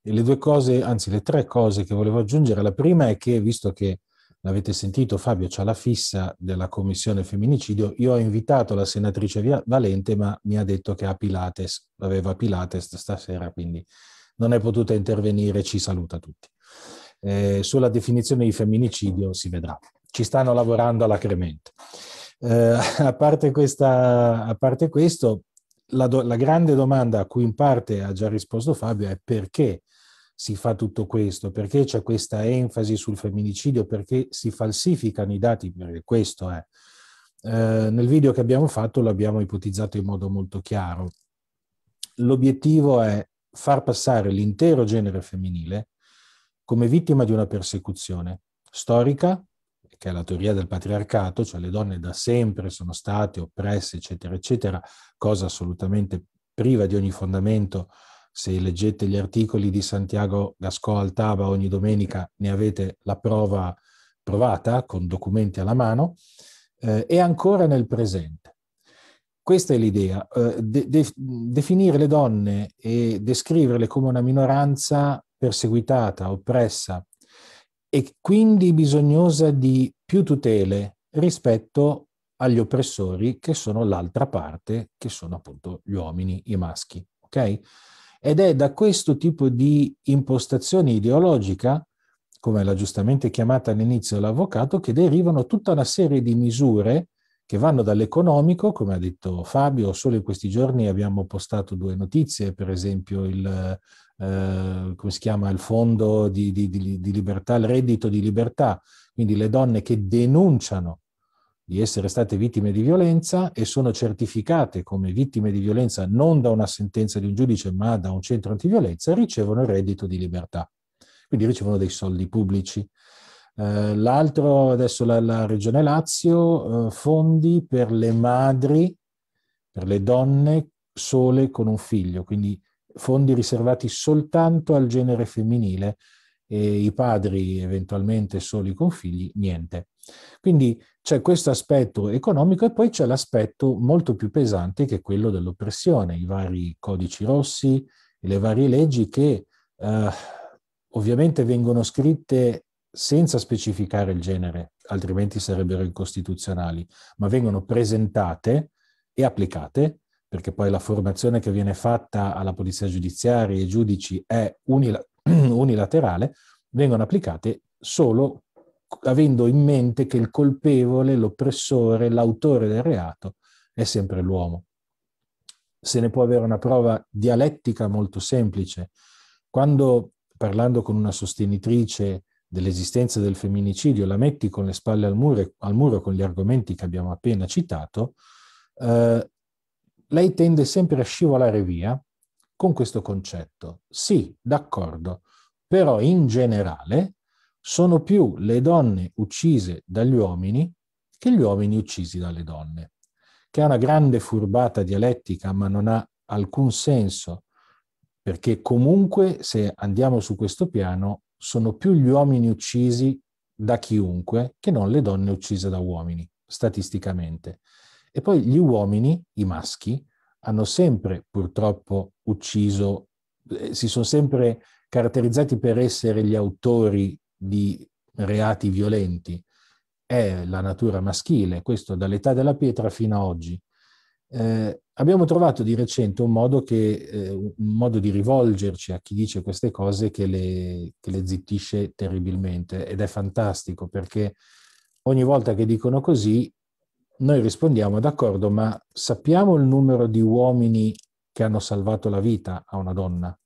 S1: E le due cose, anzi le tre cose che volevo aggiungere, la prima è che, visto che l'avete sentito, Fabio c'ha la fissa della commissione femminicidio. Io ho invitato la senatrice Valente, ma mi ha detto che ha Pilates, aveva Pilates stasera, quindi non è potuta intervenire. Ci saluta tutti eh, sulla definizione di femminicidio si vedrà. Ci stanno lavorando alacremente. Eh, a, parte questa, a parte questo, la, do, la, grande domanda a cui in parte ha già risposto Fabio è perché si fa tutto questo, perché c'è questa enfasi sul femminicidio, perché si falsificano i dati, perché questo è. Eh, nel video che abbiamo fatto l'abbiamo ipotizzato in modo molto chiaro. L'obiettivo è far passare l'intero genere femminile come vittima di una persecuzione storica, che è la teoria del patriarcato, cioè le donne da sempre sono state oppresse, eccetera, eccetera, cosa assolutamente priva di ogni fondamento. Se leggete gli articoli di Santiago Gasco Altava ogni domenica ne avete la prova provata con documenti alla mano, eh, e ancora nel presente. Questa è l'idea. Eh, de- de- definire le donne e descriverle come una minoranza perseguitata, oppressa e quindi bisognosa di più tutele rispetto agli oppressori che sono l'altra parte, che sono appunto gli uomini, i maschi. Ok? Ed è da questo tipo di impostazione ideologica, come l'ha giustamente chiamata all'inizio l'avvocato, che derivano tutta una serie di misure che vanno dall'economico, come ha detto Fabio, solo in questi giorni abbiamo postato due notizie, per esempio il eh, come si chiama, il fondo di, di, di, libertà, il reddito di libertà, quindi le donne che denunciano di essere state vittime di violenza e sono certificate come vittime di violenza non da una sentenza di un giudice ma da un centro antiviolenza, ricevono il reddito di libertà, quindi ricevono dei soldi pubblici. Eh, l'altro, adesso la, la Regione Lazio, eh, fondi per le madri, per le donne sole con un figlio, quindi fondi riservati soltanto al genere femminile e i padri eventualmente soli con figli, niente. Quindi c'è questo aspetto economico e poi c'è l'aspetto molto più pesante che è quello dell'oppressione, i vari codici rossi, le varie leggi che eh, ovviamente vengono scritte senza specificare il genere, altrimenti sarebbero incostituzionali, ma vengono presentate e applicate perché poi la formazione che viene fatta alla polizia giudiziaria e ai giudici è unila- unilaterale, vengono applicate solo avendo in mente che il colpevole, l'oppressore, l'autore del reato è sempre l'uomo. Se ne può avere una prova dialettica molto semplice. Quando, parlando con una sostenitrice dell'esistenza del femminicidio, la metti con le spalle al muro, al muro con gli argomenti che abbiamo appena citato, eh, lei tende sempre a scivolare via con questo concetto. Sì, d'accordo, però in generale sono più le donne uccise dagli uomini che gli uomini uccisi dalle donne, che è una grande furbata dialettica ma non ha alcun senso, perché comunque se andiamo su questo piano sono più gli uomini uccisi da chiunque che non le donne uccise da uomini, statisticamente. E poi gli uomini, i maschi, hanno sempre purtroppo ucciso, eh, si sono sempre caratterizzati per essere gli autori di reati violenti. È la natura maschile, questo dall'età della pietra fino ad oggi. Eh, abbiamo trovato di recente un modo, che, eh, un modo, di rivolgerci a chi dice queste cose che le, che le zittisce terribilmente ed è fantastico perché ogni volta che dicono così noi rispondiamo d'accordo, ma sappiamo il numero di uomini che hanno salvato la vita a una donna?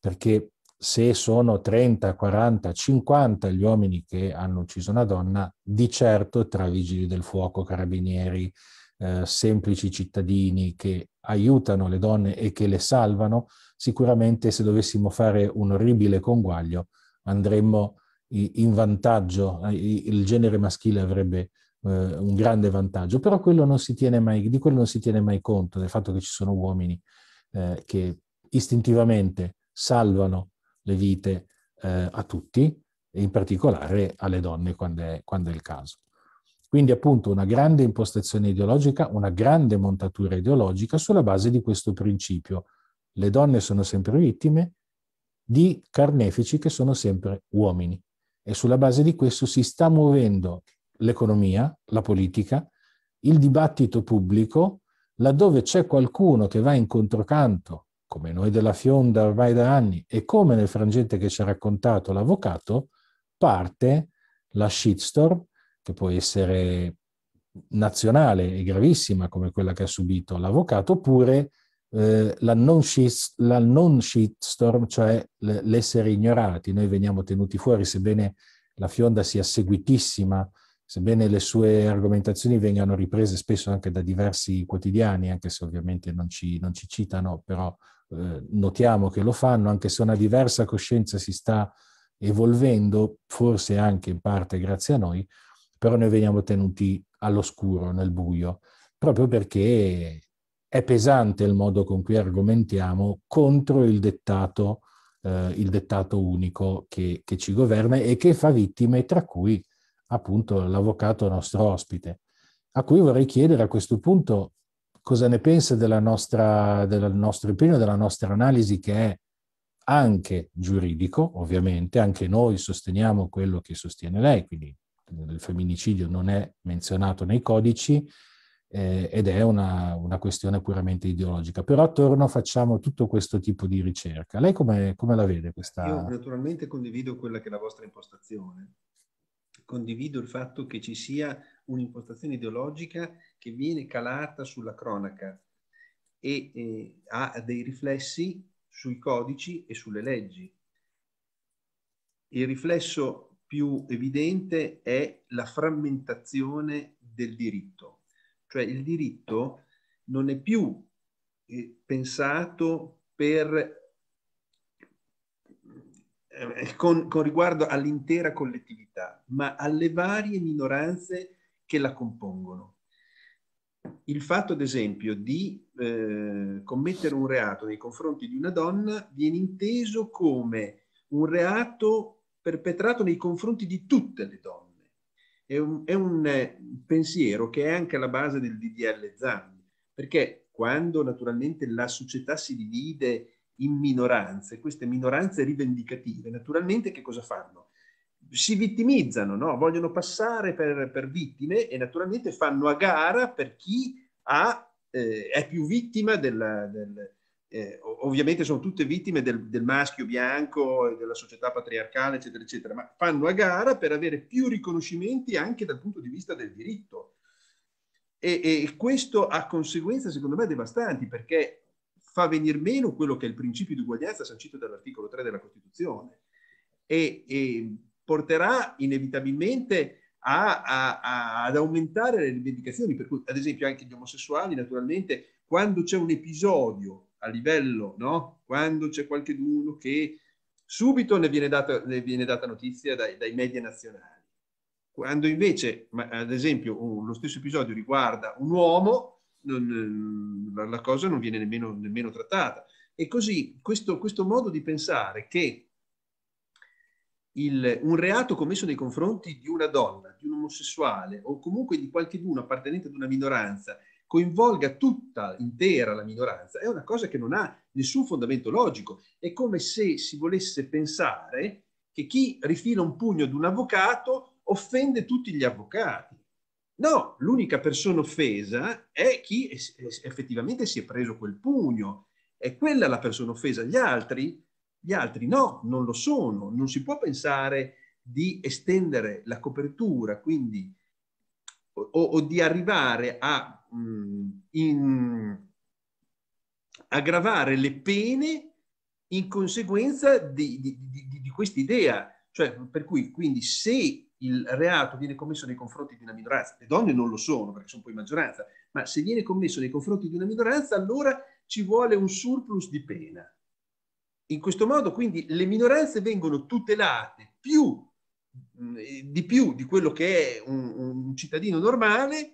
S1: Perché se sono 30, 40, 50 gli uomini che hanno ucciso una donna, di certo tra vigili del fuoco, carabinieri, eh, semplici cittadini che aiutano le donne e che le salvano, sicuramente se dovessimo fare un orribile conguaglio andremmo in vantaggio, il genere maschile avrebbe eh, un grande vantaggio, però mai, di quello non si tiene mai conto, del fatto che ci sono uomini eh, che istintivamente salvano le vite eh, a tutti, e in particolare alle donne quando è, quando è il caso. Quindi appunto una grande impostazione ideologica, una grande montatura ideologica sulla base di questo principio. Le donne sono sempre vittime di carnefici che sono sempre uomini e sulla base di questo si sta muovendo l'economia, la politica, il dibattito pubblico, laddove c'è qualcuno che va in controcanto, come noi della Fionda ormai da anni e come nel frangente che ci ha raccontato l'avvocato, parte la shitstorm, che può essere nazionale e gravissima come quella che ha subito l'avvocato, oppure eh, la, non shit, la non shitstorm, cioè l'essere ignorati. Noi veniamo tenuti fuori, sebbene la Fionda sia seguitissima sebbene le sue argomentazioni vengano riprese spesso anche da diversi quotidiani, anche se ovviamente non ci, non ci citano, però eh, notiamo che lo fanno, anche se una diversa coscienza si sta evolvendo, forse anche in parte grazie a noi, però noi veniamo tenuti all'oscuro, nel buio, proprio perché è pesante il modo con cui argomentiamo contro il dettato, eh, il dettato unico che, che ci governa e che fa vittime, tra cui appunto l'avvocato nostro ospite, a cui vorrei chiedere a questo punto cosa ne pensa nostra, del nostro impegno, della nostra analisi che è anche giuridico, ovviamente, anche noi sosteniamo quello che sostiene lei, quindi il femminicidio non è menzionato nei codici eh, ed è una, una, questione puramente ideologica, però attorno facciamo tutto questo tipo di ricerca. Lei come, come la vede questa? Io
S2: naturalmente condivido quella che è la vostra impostazione, condivido il fatto che ci sia un'impostazione ideologica che viene calata sulla cronaca e eh, ha dei riflessi sui codici e sulle leggi. Il riflesso più evidente è la frammentazione del diritto, cioè il diritto non è più eh, pensato per eh, eh, con, con riguardo all'intera collettività, ma alle varie minoranze che la compongono il fatto, ad esempio, di eh, commettere un reato nei confronti di una donna viene inteso come un reato perpetrato nei confronti di tutte le donne. È un, è un eh, pensiero che è anche alla base del DDL Zan, perché quando naturalmente la società si divide in minoranze, queste minoranze rivendicative, naturalmente che cosa fanno? Si vittimizzano, no? vogliono passare per, per, vittime e naturalmente fanno a gara per chi ha, eh, è più vittima della, del, eh, ovviamente sono tutte vittime del, del maschio bianco e della società patriarcale, eccetera, eccetera, ma fanno a gara per avere più riconoscimenti anche dal punto di vista del diritto. E, e questo ha conseguenze, secondo me, devastanti, perché fa venir meno quello che è il principio di uguaglianza sancito dall'articolo 3 della Costituzione e, e porterà inevitabilmente a, a, a, ad aumentare le rivendicazioni, per cui ad esempio anche gli omosessuali naturalmente quando c'è un episodio a livello, no? quando c'è qualcuno che subito ne viene data, ne viene data notizia dai, dai, media nazionali. Quando invece, ad esempio, lo stesso episodio riguarda un uomo, non, ehm, la cosa non viene nemmeno, nemmeno trattata. E così questo, questo, modo di pensare che il, un reato commesso nei confronti di una donna, di un omosessuale o comunque di qualcheduno appartenente ad una minoranza coinvolga tutta intera la minoranza è una cosa che non ha nessun fondamento logico. È come se si volesse pensare che chi rifila un pugno ad un avvocato offende tutti gli avvocati. No, l'unica persona offesa è chi effettivamente si è preso quel pugno. È quella la persona offesa. Gli altri, gli altri no, non lo sono. Non si può pensare di estendere la copertura, quindi, o, o di arrivare a mh, mm, in, aggravare le pene in conseguenza di, di, di, di quest'idea. Cioè, per cui, quindi, se il reato viene commesso nei confronti di una minoranza, le donne non lo sono perché sono poi maggioranza, ma se viene commesso nei confronti di una minoranza allora ci vuole un surplus di pena. In questo modo quindi le minoranze vengono tutelate più, mm, eh, di più di quello che è un, un cittadino normale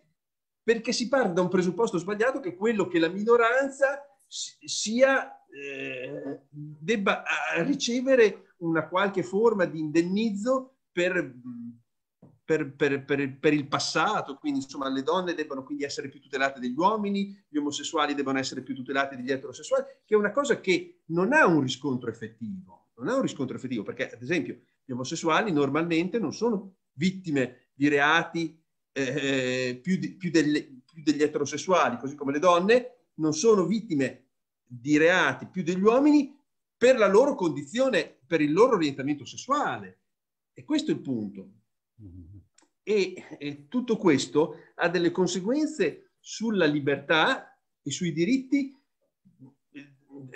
S2: perché si parte da un presupposto sbagliato che quello che la minoranza sia, eh, debba ricevere una qualche forma di indennizzo per, per, per, per, il passato, quindi insomma le donne debbano quindi essere più tutelate degli uomini, gli omosessuali debbano essere più tutelati degli eterosessuali, che è una cosa che non ha un riscontro effettivo, non ha un riscontro effettivo, perché ad esempio gli omosessuali normalmente non sono vittime di reati eh, più, di, più, delle, più degli eterosessuali, così come le donne non sono vittime di reati più degli uomini per la loro condizione, per il loro orientamento sessuale. E questo è il punto. Mm-hmm. E, e tutto questo ha delle conseguenze sulla libertà e sui diritti eh,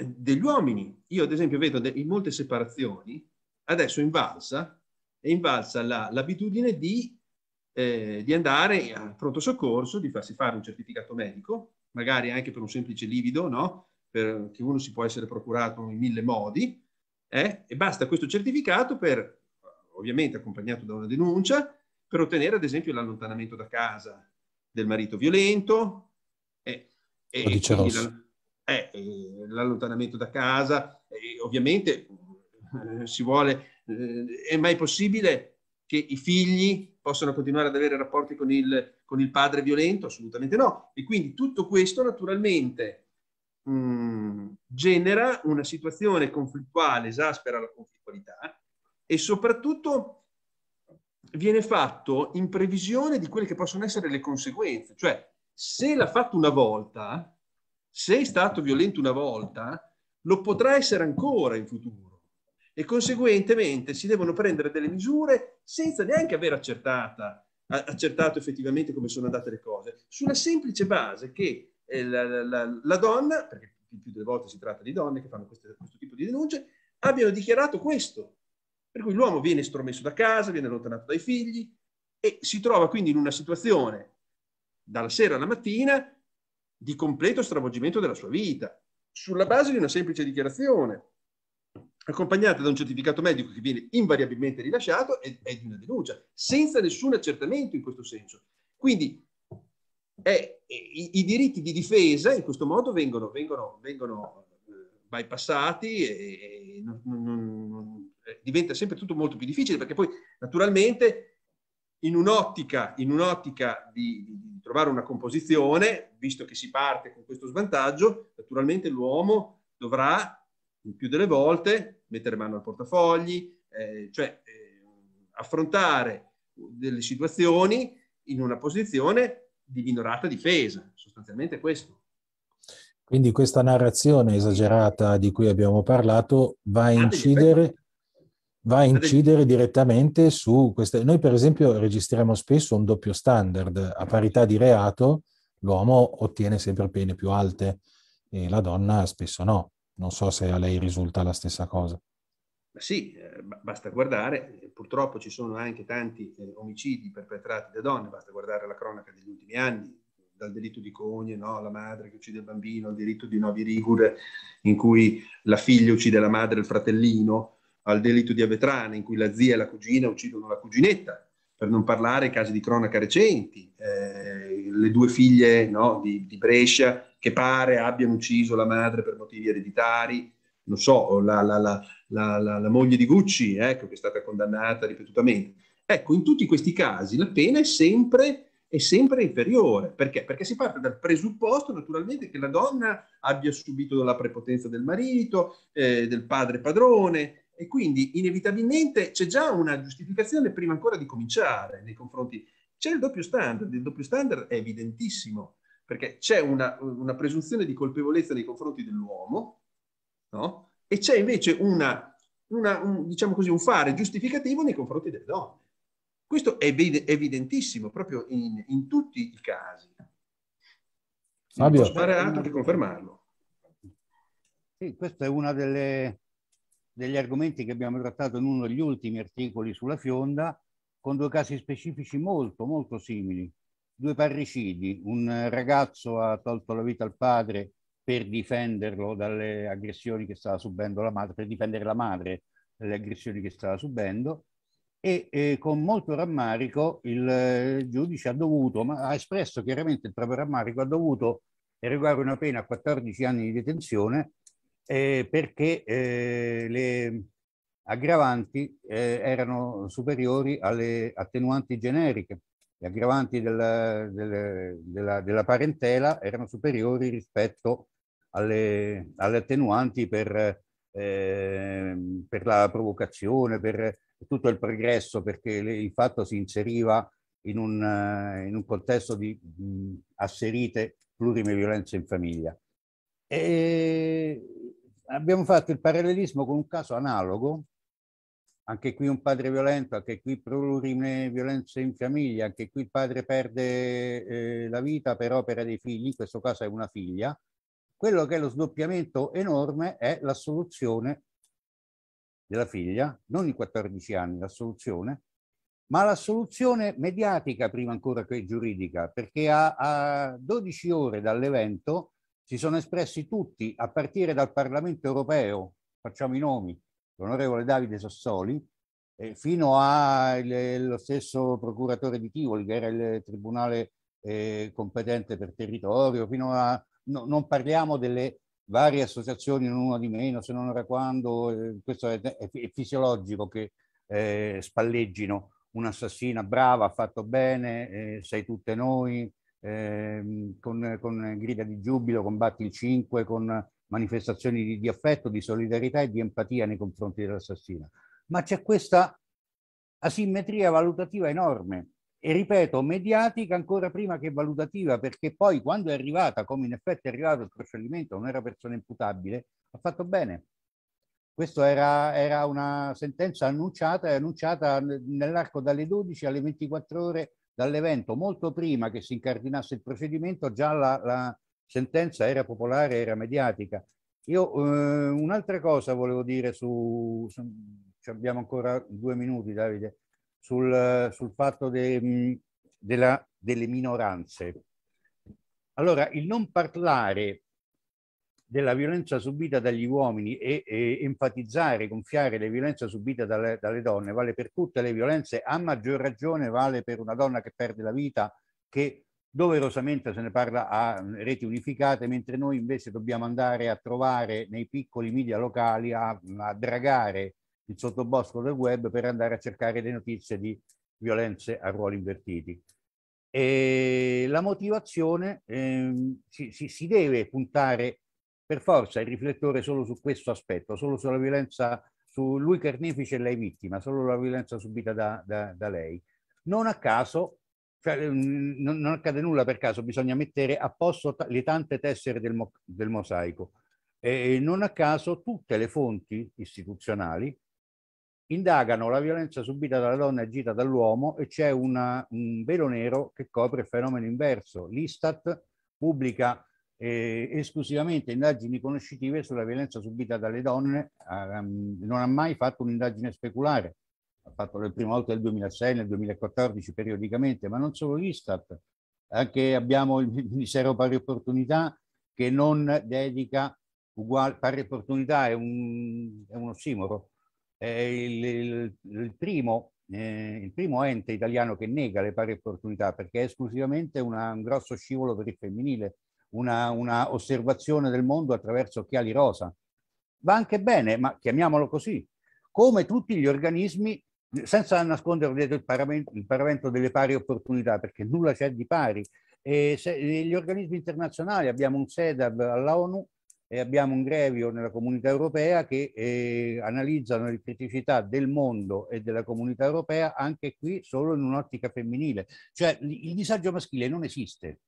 S2: degli uomini. Io ad esempio vedo in molte separazioni, adesso invalsa, è invalsa la, l'abitudine di, eh, di andare al pronto soccorso, di farsi fare un certificato medico, magari anche per un semplice livido, no? Per, che uno si può essere procurato in mille modi, eh? e basta questo certificato per ovviamente accompagnato da una denuncia, per ottenere ad esempio l'allontanamento da casa del marito violento e, e eh, l'allontanamento da casa. ovviamente eh, si vuole, eh, è mai possibile che i figli possano continuare ad avere rapporti con il, con il padre violento? Assolutamente no. E quindi tutto questo naturalmente mh, mm, genera una situazione conflittuale, esaspera la conflittualità e soprattutto viene fatto in previsione di quelle che possono essere le conseguenze. Cioè, se l'ha fatto una volta, se è stato violento una volta, lo potrà essere ancora in futuro. E conseguentemente si devono prendere delle misure senza neanche aver accertata, accertato effettivamente come sono andate le cose, sulla semplice base che eh, la, la, la donna, perché più delle volte si tratta di donne che fanno queste, questo tipo di denunce, abbiano dichiarato questo, per cui l'uomo viene stromesso da casa, viene allontanato dai figli e si trova quindi in una situazione dalla sera alla mattina di completo stravolgimento della sua vita, sulla base di una semplice dichiarazione, accompagnata da un certificato medico che viene invariabilmente rilasciato e, e di una denuncia, senza nessun accertamento in questo senso. Quindi è, i, i, diritti di difesa in questo modo vengono, vengono, vengono eh, bypassati e, e non, non, diventa sempre tutto molto più difficile perché poi naturalmente in un'ottica, in un'ottica di, di, trovare una composizione, visto che si parte con questo svantaggio, naturalmente l'uomo dovrà il più delle volte mettere mano al portafogli, eh, cioè eh, affrontare delle situazioni in una posizione di minorata difesa, sostanzialmente questo.
S1: Quindi questa narrazione esagerata di cui abbiamo parlato va a ah, incidere va a incidere direttamente su queste. Noi, per esempio, registriamo spesso un doppio standard. A parità di reato, l'uomo ottiene sempre pene più alte e la donna spesso no. Non so se a lei risulta la stessa cosa.
S2: Sì, eh, basta guardare, purtroppo ci sono anche tanti eh, omicidi perpetrati da donne, basta guardare la cronaca degli ultimi anni, dal delitto di Cogne, no? la madre che uccide il bambino, al delitto di Novi Rigure in cui la figlia uccide la madre e il fratellino, al delitto di Avetrana, in cui la zia e la cugina uccidono la cuginetta, per non parlare casi di cronaca recenti, eh, le due figlie no, di, di, Brescia che pare abbiano ucciso la madre per motivi ereditari, non so, la, la, la, la moglie di Gucci, ecco, che è stata condannata ripetutamente. Ecco, in tutti questi casi la pena è sempre, è sempre inferiore. Perché? Perché si parte dal presupposto, naturalmente, che la donna abbia subito la prepotenza del marito, eh, del padre padrone, e quindi inevitabilmente c'è già una giustificazione prima ancora di cominciare nei confronti. C'è il doppio standard, il doppio standard è evidentissimo, perché c'è una, una presunzione di colpevolezza nei confronti dell'uomo, no? E c'è invece una, una, un, diciamo così, un fare giustificativo nei confronti delle donne. Questo è evidentissimo proprio in, in tutti i casi. Non
S3: Fabio. posso fare altro
S2: che confermarlo.
S3: Sì, questa è una delle, degli argomenti che abbiamo trattato in uno degli ultimi articoli sulla fionda, con due casi specifici molto, molto simili. Due parricidi, un ragazzo ha tolto la vita al padre per difenderlo dalle aggressioni che stava subendo la madre, per difendere la madre dalle aggressioni che stava subendo, e eh, con molto rammarico il eh, giudice ha dovuto, ma ha espresso chiaramente il proprio rammarico, ha dovuto erogare una pena a 14 anni di detenzione eh, perché eh, le aggravanti eh, erano superiori alle attenuanti generiche. Gli aggravanti della, della, della, della parentela erano superiori rispetto alle, alle attenuanti per, ehm, per, la provocazione, per tutto il progresso, perché le, il fatto si inseriva in un, in un contesto di mh, asserite plurime violenze in famiglia. E abbiamo fatto il parallelismo con un caso analogo, anche qui un padre violento, anche qui prolurime violenze in famiglia, anche qui il padre perde eh, la vita per opera dei figli, in questo caso è una figlia. Quello che è lo sdoppiamento enorme è l'assoluzione della figlia, non i 14 anni, l'assoluzione, ma l'assoluzione mediatica prima ancora che giuridica, perché a, a 12 ore dall'evento si sono espressi tutti, a partire dal Parlamento europeo, facciamo i nomi, l'onorevole Davide Sassoli, eh, fino allo stesso procuratore di Tivoli, che era il tribunale eh, competente per territorio, fino a... No, non parliamo delle varie associazioni, non una di meno, se non ora quando, eh, questo è, è, è, fisiologico che eh, spalleggino un'assassina brava, ha fatto bene, eh, sei tutte noi, Ehm, con, con, grida di giubilo, combatti il 5, con manifestazioni di, di affetto, di solidarietà e di empatia nei confronti dell'assassino. Ma c'è questa asimmetria valutativa enorme e ripeto mediatica ancora prima che valutativa perché poi quando è arrivata come in effetti è arrivato il procedimento, non era persona imputabile ha fatto bene questa era, era, una sentenza annunciata e annunciata nell'arco dalle 12 alle 24 ore dall'evento molto prima che si incardinasse il procedimento, già la, la sentenza era popolare, era mediatica. Io eh, un'altra cosa volevo dire su, su abbiamo ancora due minuti Davide, sul, sul fatto de, della, delle minoranze. Allora, il non parlare della violenza subita dagli uomini e, e enfatizzare, gonfiare le violenze subite dalle, dalle, donne vale per tutte le violenze, a maggior ragione vale per una donna che perde la vita, che doverosamente se ne parla a reti unificate, mentre noi invece dobbiamo andare a trovare nei piccoli media locali, a, a dragare il sottobosco del web per andare a cercare le notizie di violenze a ruoli invertiti. E la motivazione ehm, si, si, si, deve puntare per forza il riflettore solo su questo aspetto, solo sulla violenza, su lui carnefice e lei vittima, solo la violenza subita da, da, da lei. Non a caso, cioè, mm, non, non, accade nulla per caso, bisogna mettere a posto le tante tessere del, mo del mosaico. E non a caso tutte le fonti istituzionali indagano la violenza subita dalla donna agita dall'uomo e c'è un velo nero che copre il fenomeno inverso. L'Istat pubblica eh, esclusivamente indagini conoscitive sulla violenza subita dalle donne, eh, non ha mai fatto un'indagine speculare, ha fatto la prima volta nel 2006, nel 2014 periodicamente, ma non solo l'Istat, anche abbiamo il Ministero Pari Opportunità che non dedica uguale, pari opportunità è un, è un ossimoro, è il, il, il, primo, eh, il, primo, ente italiano che nega le pari opportunità perché è esclusivamente una, un grosso scivolo per il femminile una, una osservazione del mondo attraverso occhiali rosa. Va anche bene, ma chiamiamolo così. Come tutti gli organismi senza nascondere dietro il paravento, il paravento, delle pari opportunità, perché nulla c'è di pari. Se, gli organismi internazionali, abbiamo un SEDAB alla ONU e abbiamo un Grevio nella comunità europea che eh, analizzano le criticità del mondo e della comunità europea anche qui solo in un'ottica femminile. Cioè il disagio maschile non esiste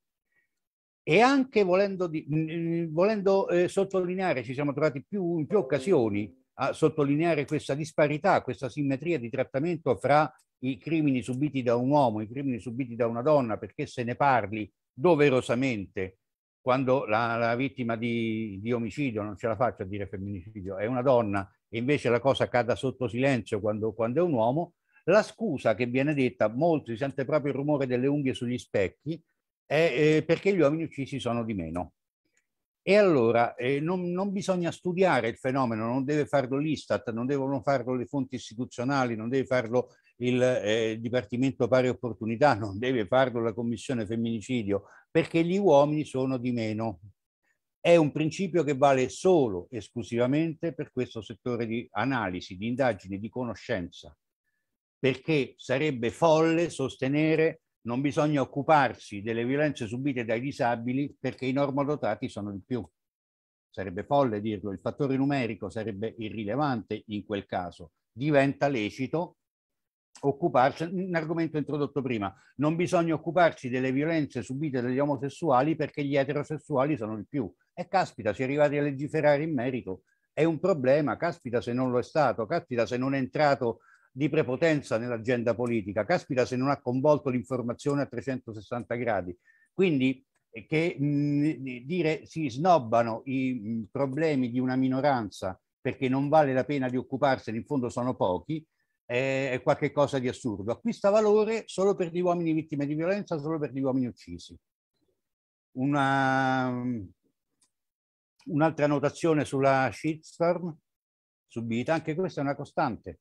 S3: e anche volendo, di, mm, mm, volendo eh, sottolineare, ci siamo trovati più, in più occasioni a sottolineare questa disparità, questa simmetria di trattamento fra i crimini subiti da un uomo i crimini subiti da una donna, perché se ne parli doverosamente quando la, la vittima di, di, omicidio, non ce la faccio a dire femminicidio, è una donna e invece la cosa cada sotto silenzio quando, quando è un uomo, la scusa che viene detta, molto si sente proprio il rumore delle unghie sugli specchi, è eh, eh, perché gli uomini uccisi sono di meno. E allora eh, non, non, bisogna studiare il fenomeno, non deve farlo l'Istat, non devono farlo le fonti istituzionali, non deve farlo il eh, Dipartimento Pari Opportunità, non deve farlo la Commissione Femminicidio, perché gli uomini sono di meno. È un principio che vale solo, esclusivamente per questo settore di analisi, di indagine, di conoscenza, perché sarebbe folle sostenere non bisogna occuparsi delle violenze subite dai disabili perché i normodotati sono di più. Sarebbe folle dirlo, il fattore numerico sarebbe irrilevante in quel caso. Diventa lecito occuparsi, un argomento introdotto prima, non bisogna occuparsi delle violenze subite dagli omosessuali perché gli eterosessuali sono di più. E caspita, si è arrivati a legiferare in merito, è un problema, caspita se non lo è stato, caspita se non è entrato di prepotenza nell'agenda politica. Caspita se non ha convolto l'informazione a 360 gradi. Quindi eh, che mh, mm, dire si snobbano i mh, mm, problemi di una minoranza perché non vale la pena di occuparsene, in fondo sono pochi, eh, è qualcosa di assurdo. Acquista valore solo per gli uomini vittime di violenza, solo per gli uomini uccisi. Mm, un'altra notazione sulla shitstorm subita, anche questa è una costante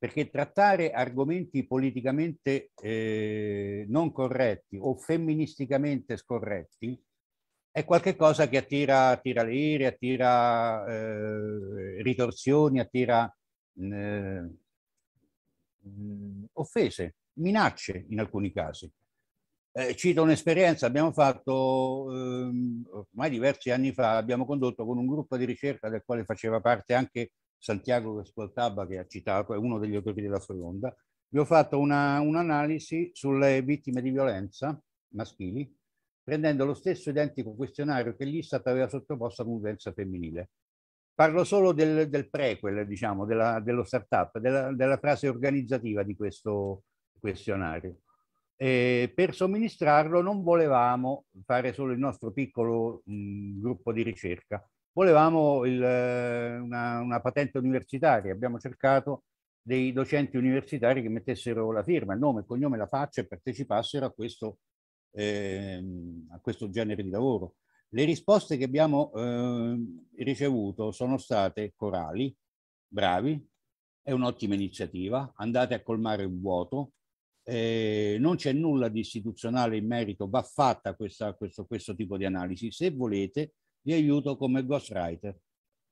S3: perché trattare argomenti politicamente eh, non corretti o femministicamente scorretti è qualcosa che attira, attira, le ire, attira eh, ritorsioni, attira mm, eh, offese, minacce in alcuni casi. Eh, cito un'esperienza, abbiamo fatto ehm, ormai diversi anni fa, abbiamo condotto con un gruppo di ricerca del quale faceva parte anche Santiago che che ha citato, è uno degli autori della Fronda, vi ho fatto un'analisi un sulle vittime di violenza maschili, prendendo lo stesso identico questionario che l'Istat aveva sottoposto a un'utenza femminile. Parlo solo del, del prequel, diciamo, della, dello startup, della, della frase organizzativa di questo questionario. E per somministrarlo non volevamo fare solo il nostro piccolo mh, gruppo di ricerca, volevamo il, eh, una, una, patente universitaria, abbiamo cercato dei docenti universitari che mettessero la firma, il nome, il cognome, la faccia e partecipassero a questo, eh, a questo genere di lavoro. Le risposte che abbiamo eh, ricevuto sono state corali, bravi, è un'ottima iniziativa, andate a colmare un vuoto, eh, non c'è nulla di istituzionale in merito, va fatta questa, questo, questo tipo di analisi. Se volete, vi aiuto come ghostwriter,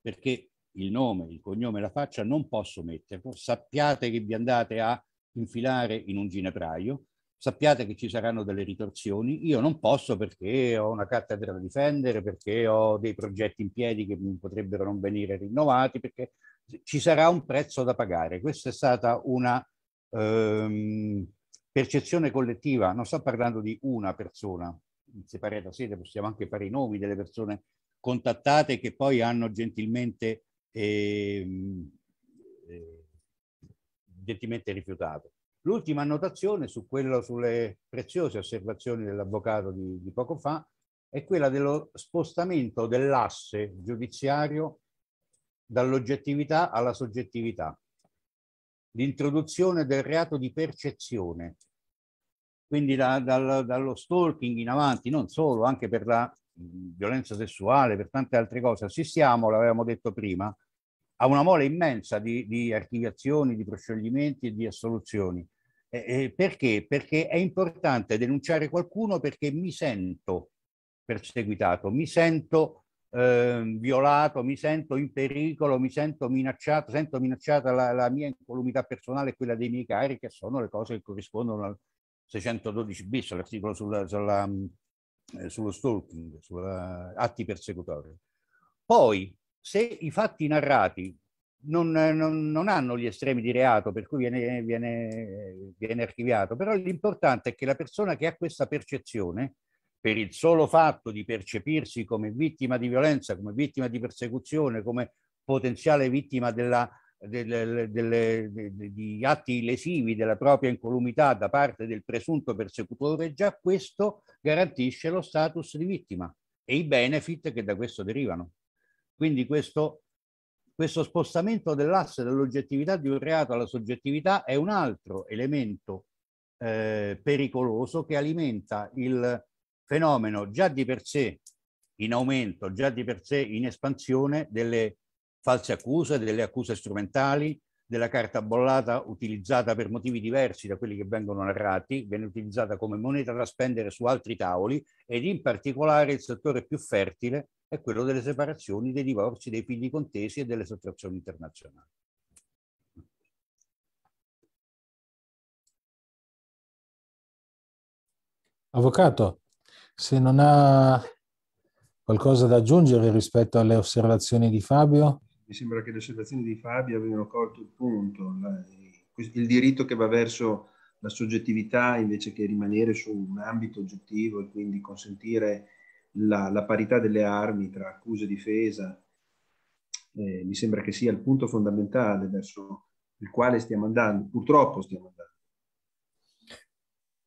S3: perché il nome, il cognome, la faccia non posso metterlo. Sappiate che vi andate a infilare in un ginepraio, sappiate che ci saranno delle ritorsioni. Io non posso perché ho una cattedra da difendere, perché ho dei progetti in piedi che potrebbero non venire rinnovati, perché ci sarà un prezzo da pagare. Questa è stata una ehm, percezione collettiva, non sto parlando di una persona. Se pare da sede possiamo anche fare i nomi delle persone contattate che poi hanno gentilmente, ehm, eh, gentilmente rifiutato. L'ultima annotazione su quello, sulle preziose osservazioni dell'avvocato di, di poco fa è quella dello spostamento dell'asse giudiziario dall'oggettività alla soggettività, l'introduzione del reato di percezione, quindi da, dal, dallo stalking in avanti, non solo, anche per la violenza sessuale, per tante altre cose, assistiamo, l'avevamo detto prima, a una mole immensa di, di archiviazioni, di proscioglimenti e di assoluzioni. Eh, perché? Perché è importante denunciare qualcuno perché mi sento perseguitato, mi sento eh, violato, mi sento in pericolo, mi sento minacciato, sento minacciata la, la mia incolumità personale e quella dei miei cari, che sono le cose che corrispondono al 612 bis, l'articolo sulla, sulla eh, sullo stalking, su atti persecutori. Poi, se i fatti narrati non, non, non, hanno gli estremi di reato, per cui viene, viene, viene archiviato, però l'importante è che la persona che ha questa percezione, per il solo fatto di percepirsi come vittima di violenza, come vittima di persecuzione, come potenziale vittima della delle, delle, di atti lesivi della propria incolumità da parte del presunto persecutore, già questo garantisce lo status di vittima e i benefit che da questo derivano. Quindi questo, questo spostamento dell'asse dall'oggettività di un reato alla soggettività è un altro elemento eh, pericoloso che alimenta il fenomeno già di per sé in aumento, già di per sé in espansione delle false accuse, delle accuse strumentali, della carta bollata utilizzata per motivi diversi da quelli che vengono narrati, viene utilizzata come moneta da spendere su altri tavoli ed in particolare il settore più fertile è quello delle separazioni, dei divorzi, dei figli contesi e delle sottrazioni internazionali.
S1: Avvocato, se non ha qualcosa da aggiungere rispetto alle osservazioni di Fabio?
S2: mi sembra che le osservazioni di Fabio abbiano colto il punto, la, il diritto che va verso la soggettività invece che rimanere su un ambito oggettivo e quindi consentire la, la parità delle armi tra accusa e difesa, eh, mi sembra che sia il punto fondamentale verso il quale stiamo andando, purtroppo stiamo
S1: andando.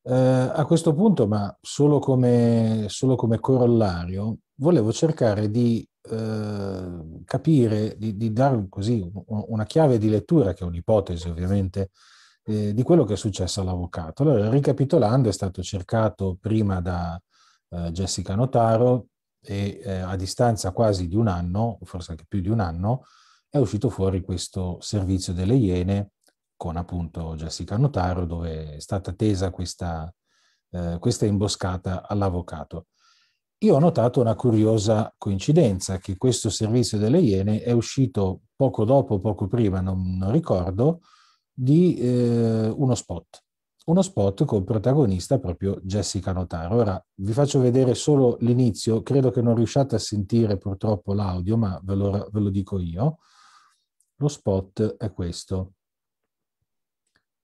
S1: Eh, a questo punto, ma solo come, solo come corollario, volevo cercare di eh, capire, di, di dare così una chiave di lettura, che è un'ipotesi ovviamente, eh, di quello che è successo all'avvocato. Allora, ricapitolando, è stato cercato prima da eh, Jessica Notaro e eh, a distanza quasi di un anno, forse anche più di un anno, è uscito fuori questo servizio delle Iene con appunto Jessica Notaro, dove è stata tesa questa, eh, questa imboscata all'avvocato io ho notato una curiosa coincidenza, che questo servizio delle Iene è uscito poco dopo, poco prima, non, non ricordo, di eh, uno spot. Uno spot con protagonista proprio Jessica Notaro. Ora vi faccio vedere solo l'inizio, credo che non riusciate a sentire purtroppo l'audio, ma ve lo, ve lo dico io. Lo spot è questo,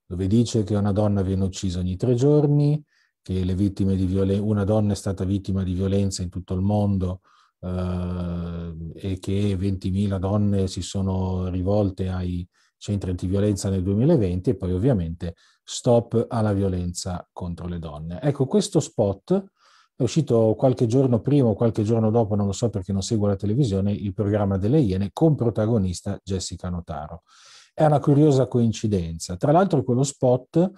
S1: dove dice che una donna viene uccisa ogni tre giorni, che violen- una donna è stata vittima di violenza in tutto il mondo eh, e che 20.000 donne si sono rivolte ai centri antiviolenza nel 2020 e poi ovviamente stop alla violenza contro le donne. Ecco, questo spot è uscito qualche giorno prima o qualche giorno dopo, non lo so perché non seguo la televisione, il programma delle Iene con protagonista Jessica Notaro. È una curiosa coincidenza. Tra l'altro quello spot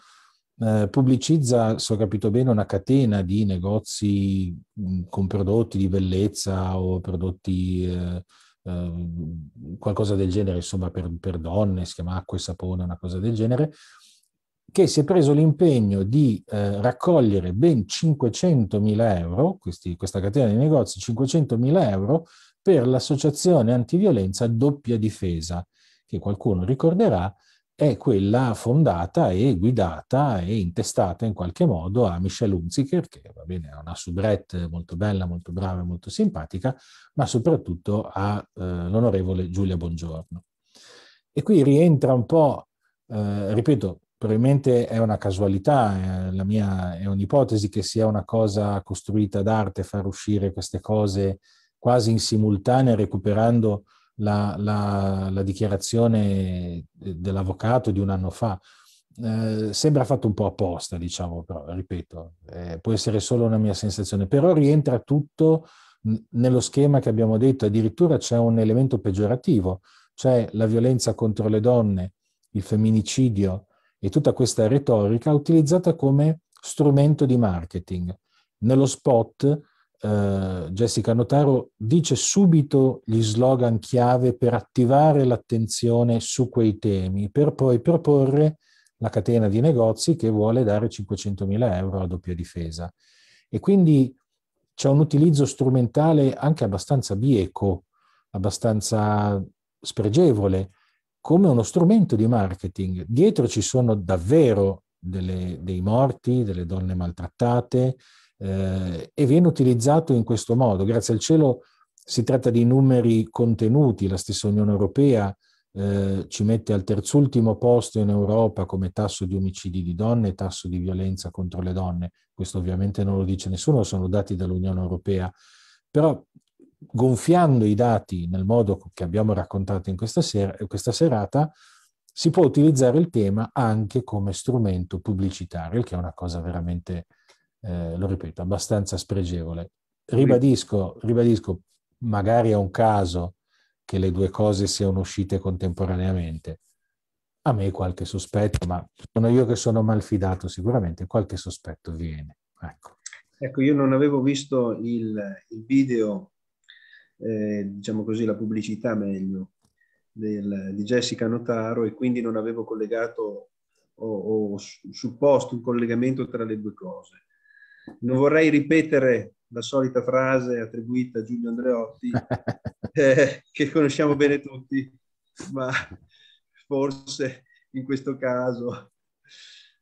S1: eh, pubblicizza, se ho capito bene, una catena di negozi mh, mm, con prodotti di bellezza o prodotti... Eh, eh, qualcosa del genere, insomma, per, per, donne, si chiama acqua e sapone, una cosa del genere, che si è preso l'impegno di eh, raccogliere ben 500.000 euro, questi, questa catena di negozi, 500.000 euro per l'associazione antiviolenza Doppia Difesa, che qualcuno ricorderà è quella fondata e guidata e intestata in qualche modo a Michelle Hunziker, che va bene, è una soubrette molto bella, molto brava molto simpatica, ma soprattutto all'onorevole eh, Giulia Bongiorno. E qui rientra un po', eh, ripeto, probabilmente è una casualità, eh, la mia è un'ipotesi che sia una cosa costruita d'arte far uscire queste cose quasi in simultanea, recuperando la, la, la dichiarazione dell'avvocato di un anno fa. Eh, sembra fatto un po' apposta, diciamo, però, ripeto, eh, può essere solo una mia sensazione, però rientra tutto nello schema che abbiamo detto, addirittura c'è un elemento peggiorativo, cioè la violenza contro le donne, il femminicidio e tutta questa retorica utilizzata come strumento di marketing. Nello spot eh, Jessica Notaro dice subito gli slogan chiave per attivare l'attenzione su quei temi, per poi proporre la catena di negozi che vuole dare 500.000 euro a doppia difesa. E quindi c'è un utilizzo strumentale anche abbastanza bieco, abbastanza spregevole, come uno strumento di marketing. Dietro ci sono davvero delle, dei morti, delle donne maltrattate, eh, e viene utilizzato in questo modo. Grazie al cielo si tratta di numeri contenuti, la stessa Unione Europea eh, ci mette al terzultimo posto in Europa come tasso di omicidi di donne e tasso di violenza contro le donne. Questo ovviamente non lo dice nessuno, sono dati dall'Unione Europea, però gonfiando i dati nel modo che abbiamo raccontato in questa, ser- questa serata, si può utilizzare il tema anche come strumento pubblicitario, il che è una cosa veramente eh, lo ripeto, abbastanza spregevole. Ribadisco, ribadisco, magari è un caso che le due cose siano uscite contemporaneamente. A me qualche sospetto, ma sono io che sono malfidato sicuramente, qualche sospetto viene. Ecco,
S2: ecco io non avevo visto il, il video, eh, diciamo così, la pubblicità meglio, del, di Jessica Notaro e quindi non avevo collegato o, o supposto un collegamento tra le due cose non vorrei ripetere la solita frase attribuita a Giulio Andreotti, eh, che conosciamo bene tutti, ma forse in questo caso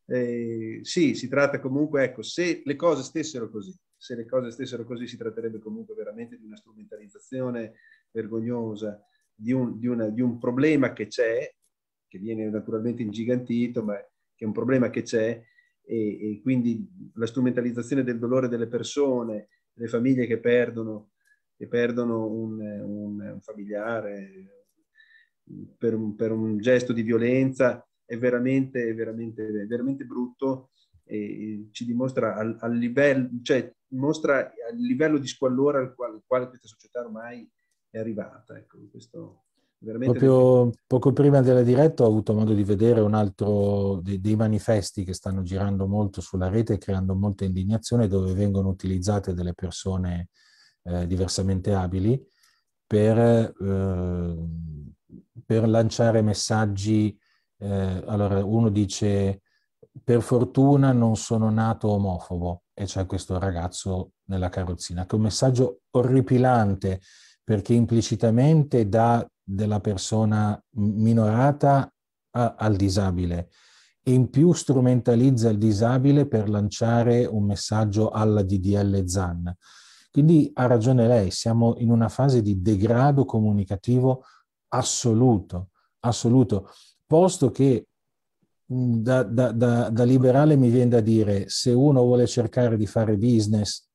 S2: eh, sì, si tratta comunque, ecco, se le cose stessero così, se le cose stessero così si tratterebbe comunque veramente di una strumentalizzazione vergognosa di un, di una, di un problema che c'è, che viene naturalmente ingigantito, ma che è un problema che c'è e, e quindi la strumentalizzazione del dolore delle persone, le famiglie che perdono, che perdono un, un, un familiare per un, per un, gesto di violenza è veramente, veramente, veramente brutto e ci dimostra al, al livello, cioè mostra il livello di squallore al quale, al quale questa società ormai è arrivata. Ecco, questo Veramente Proprio
S1: poco prima della diretta ho avuto modo di vedere un altro dei, dei manifesti che stanno girando molto sulla rete creando molta indignazione dove vengono utilizzate delle persone eh, diversamente abili per, eh, per lanciare messaggi. Eh, allora, uno dice per fortuna non sono nato omofobo e c'è questo ragazzo nella carrozzina, che è un messaggio orripilante perché implicitamente dà della persona minorata a, al disabile e in più strumentalizza il disabile per lanciare un messaggio alla DDL ZAN. Quindi ha ragione lei, siamo in una fase di degrado comunicativo assoluto, assoluto, posto che da, da, da, da, liberale mi viene da dire se uno vuole cercare di fare business,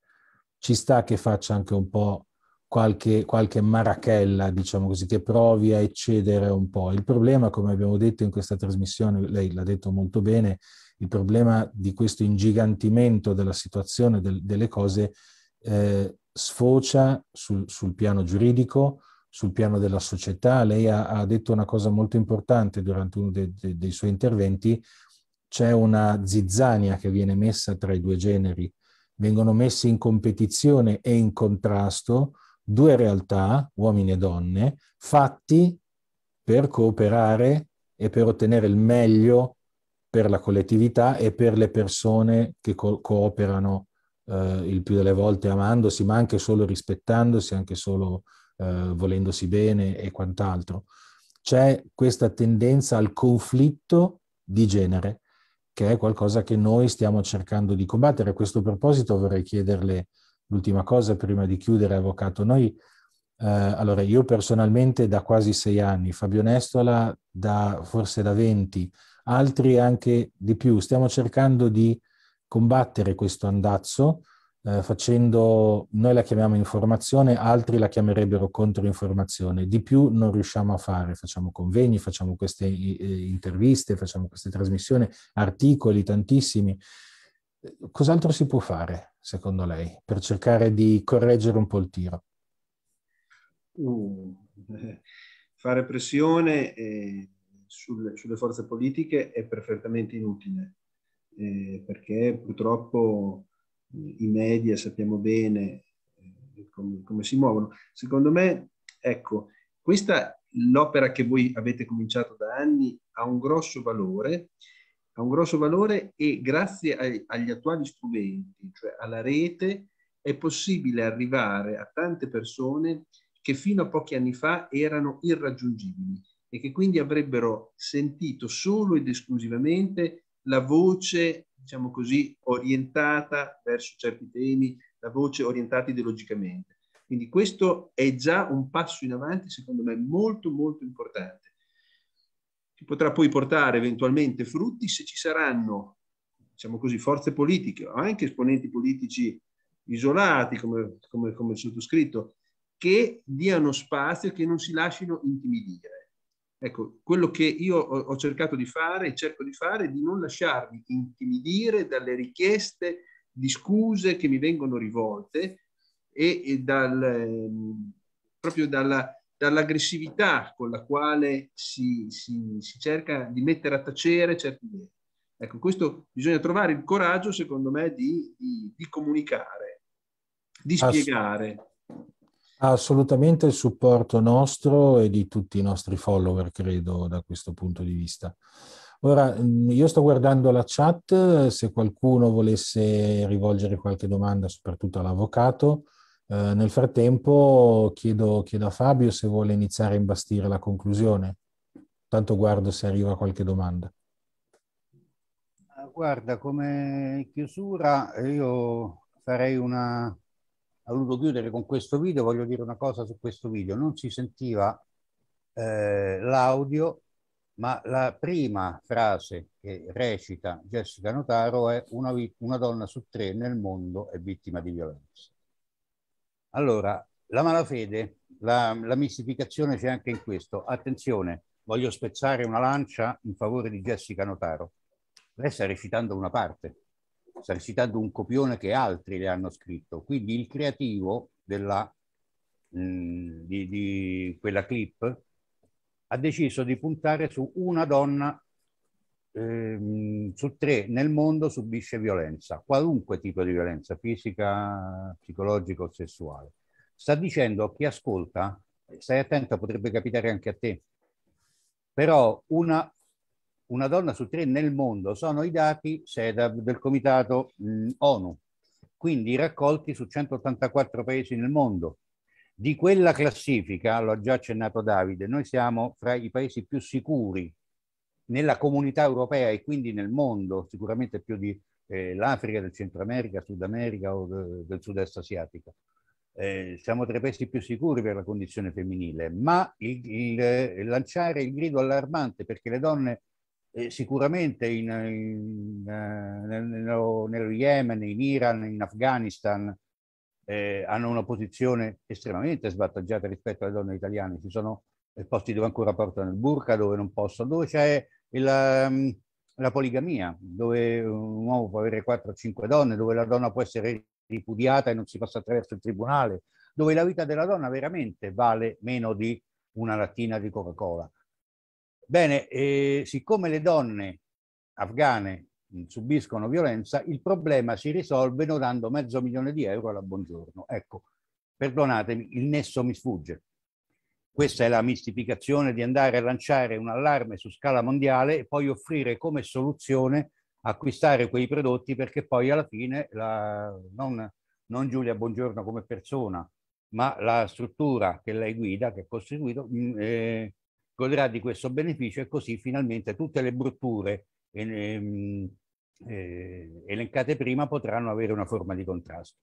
S1: ci sta che faccia anche un po' qualche, qualche marachella, diciamo così, che provi a eccedere un po'. Il problema, come abbiamo detto in questa trasmissione, lei l'ha detto molto bene, il problema di questo ingigantimento della situazione, del, delle cose, eh, sfocia sul, sul, piano giuridico, sul piano della società. Lei ha, ha detto una cosa molto importante durante uno de, de, dei suoi interventi, c'è una zizzania che viene messa tra i due generi, vengono messi in competizione e in contrasto due realtà, uomini e donne, fatti per cooperare e per ottenere il meglio per la collettività e per le persone che co- cooperano eh, il più delle volte amandosi, ma anche solo rispettandosi, anche solo eh, volendosi bene e quant'altro. C'è questa tendenza al conflitto di genere, che è qualcosa che noi stiamo cercando di combattere. A questo proposito vorrei chiederle l'ultima cosa prima di chiudere, avvocato. Noi, eh, allora, io personalmente da quasi sei anni, Fabio Nestola da forse da 20, altri anche di più, stiamo cercando di combattere questo andazzo eh, facendo, noi la chiamiamo informazione, altri la chiamerebbero controinformazione, di più non riusciamo a fare, facciamo convegni, facciamo queste eh, interviste, facciamo queste trasmissioni, articoli tantissimi, eh, cos'altro si può fare, secondo lei, per cercare di correggere un po' il tiro?
S2: Uh, fare pressione eh, sul, sulle forze politiche è perfettamente inutile, eh, perché purtroppo eh, i media sappiamo bene eh, come, come, si muovono. Secondo me, ecco, questa l'opera che voi avete cominciato da anni ha un grosso valore ha un grosso valore e grazie ai, agli attuali strumenti, cioè alla rete, è possibile arrivare a tante persone che fino a pochi anni fa erano irraggiungibili e che quindi avrebbero sentito solo ed esclusivamente la voce, diciamo così, orientata verso certi temi, la voce orientata ideologicamente. Quindi questo è già un passo in avanti, secondo me, molto molto importante che potrà poi portare eventualmente frutti se ci saranno, diciamo così, forze politiche o anche esponenti politici isolati, come, come, come il sottoscritto, che diano spazio e che non si lasciano intimidire. Ecco, quello che io ho, ho cercato di fare e cerco di fare è di non lasciarmi intimidire dalle richieste di scuse che mi vengono rivolte e, e dal, ehm, proprio dalla, dall'aggressività con la quale si, si, si, cerca di mettere a tacere certi idee. Ecco, questo bisogna trovare il coraggio, secondo me, di, di, di comunicare, di spiegare.
S1: Assolutamente il supporto nostro e di tutti i nostri follower, credo, da questo punto di vista. Ora, mm, io sto guardando la chat, se qualcuno volesse rivolgere qualche domanda, soprattutto all'avvocato, eh, nel frattempo chiedo, chiedo a Fabio se vuole iniziare a imbastire la conclusione. Tanto guardo se arriva qualche domanda.
S3: Ah, guarda, come chiusura io farei una, ho voluto chiudere con questo video, voglio dire una cosa su questo video. Non si sentiva eh, l'audio, ma la prima frase che recita Jessica Notaro è una, una donna su tre nel mondo è vittima di violenza. Allora, la malafede, la, la mistificazione c'è anche in questo. Attenzione, voglio spezzare una lancia in favore di Jessica Notaro. Lei sta recitando una parte, sta recitando un copione che altri le hanno scritto. Quindi il creativo della, mh, mm, di, di quella clip ha deciso di puntare su una donna Ehm, su tre nel mondo subisce violenza, qualunque tipo di violenza, fisica, psicologica o sessuale. Sta dicendo a chi ascolta, stai attento, potrebbe capitare anche a te, però una, una donna su tre nel mondo sono i dati SEDAV del comitato mh, mm, ONU, quindi raccolti su 184 paesi nel mondo. Di quella classifica, l'ho già accennato Davide, noi siamo fra i paesi più sicuri nella comunità europea e quindi nel mondo, sicuramente più di eh, l'Africa, del Centro America, Sud America o de, del sud-est asiatico. Eh, siamo tra i paesi più sicuri per la condizione femminile, ma il, il, eh, lanciare il grido allarmante perché le donne eh, sicuramente in, in, eh, nello, nello, Yemen, in Iran, in Afghanistan eh, hanno una posizione estremamente svantaggiata rispetto alle donne italiane. Ci sono posti dove ancora portano il burka, dove non possono, dove c'è la, ehm, la poligamia, dove un uomo può avere 4-5 o donne, dove la donna può essere ripudiata e non si passa attraverso il tribunale, dove la vita della donna veramente vale meno di una lattina di Coca-Cola. Bene, eh, siccome le donne afghane subiscono violenza, il problema si risolve dando mezzo milione di euro alla Buongiorno. Ecco, perdonatemi, il nesso mi sfugge. Questa è la mistificazione di andare a lanciare un allarme su scala mondiale e poi offrire come soluzione acquistare quei prodotti perché poi alla fine la, non, non Giulia Buongiorno come persona, ma la struttura che lei guida, che ha costituito, mm, eh, godrà di questo beneficio e così finalmente tutte le brutture eh, ehm, eh, elencate prima potranno avere una forma di contrasto.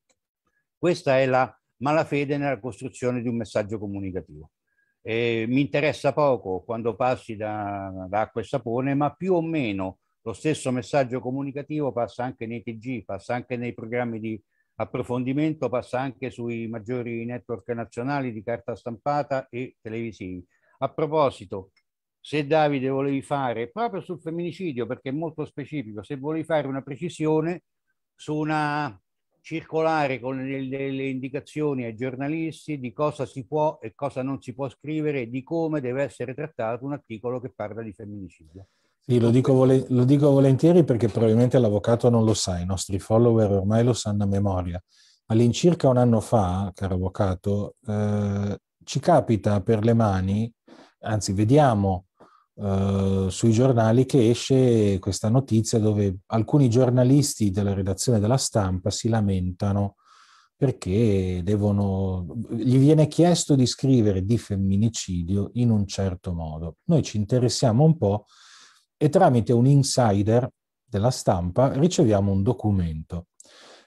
S3: Questa è la malafede nella costruzione di un messaggio comunicativo eh, mi interessa poco quando passi da, da, acqua e sapone, ma più o meno lo stesso messaggio comunicativo passa anche nei TG, passa anche nei programmi di approfondimento, passa anche sui maggiori network nazionali di carta stampata e televisivi. A proposito, se Davide volevi fare, proprio sul femminicidio, perché è molto specifico, se volevi fare una precisione su una circolare con le, le, le, indicazioni ai giornalisti di cosa si può e cosa non si può scrivere e di come deve essere trattato un articolo che parla di femminicidio.
S1: Sì, lo dico, vole- lo dico volentieri perché probabilmente l'avvocato non lo sa, i nostri follower ormai lo sanno a memoria. All'incirca un anno fa, caro avvocato, eh, ci capita per le mani, anzi vediamo eh, sui giornali che esce questa notizia dove alcuni giornalisti della redazione della stampa si lamentano perché devono, gli viene chiesto di scrivere di femminicidio in un certo modo. Noi ci interessiamo un po' e tramite un insider della stampa riceviamo un documento,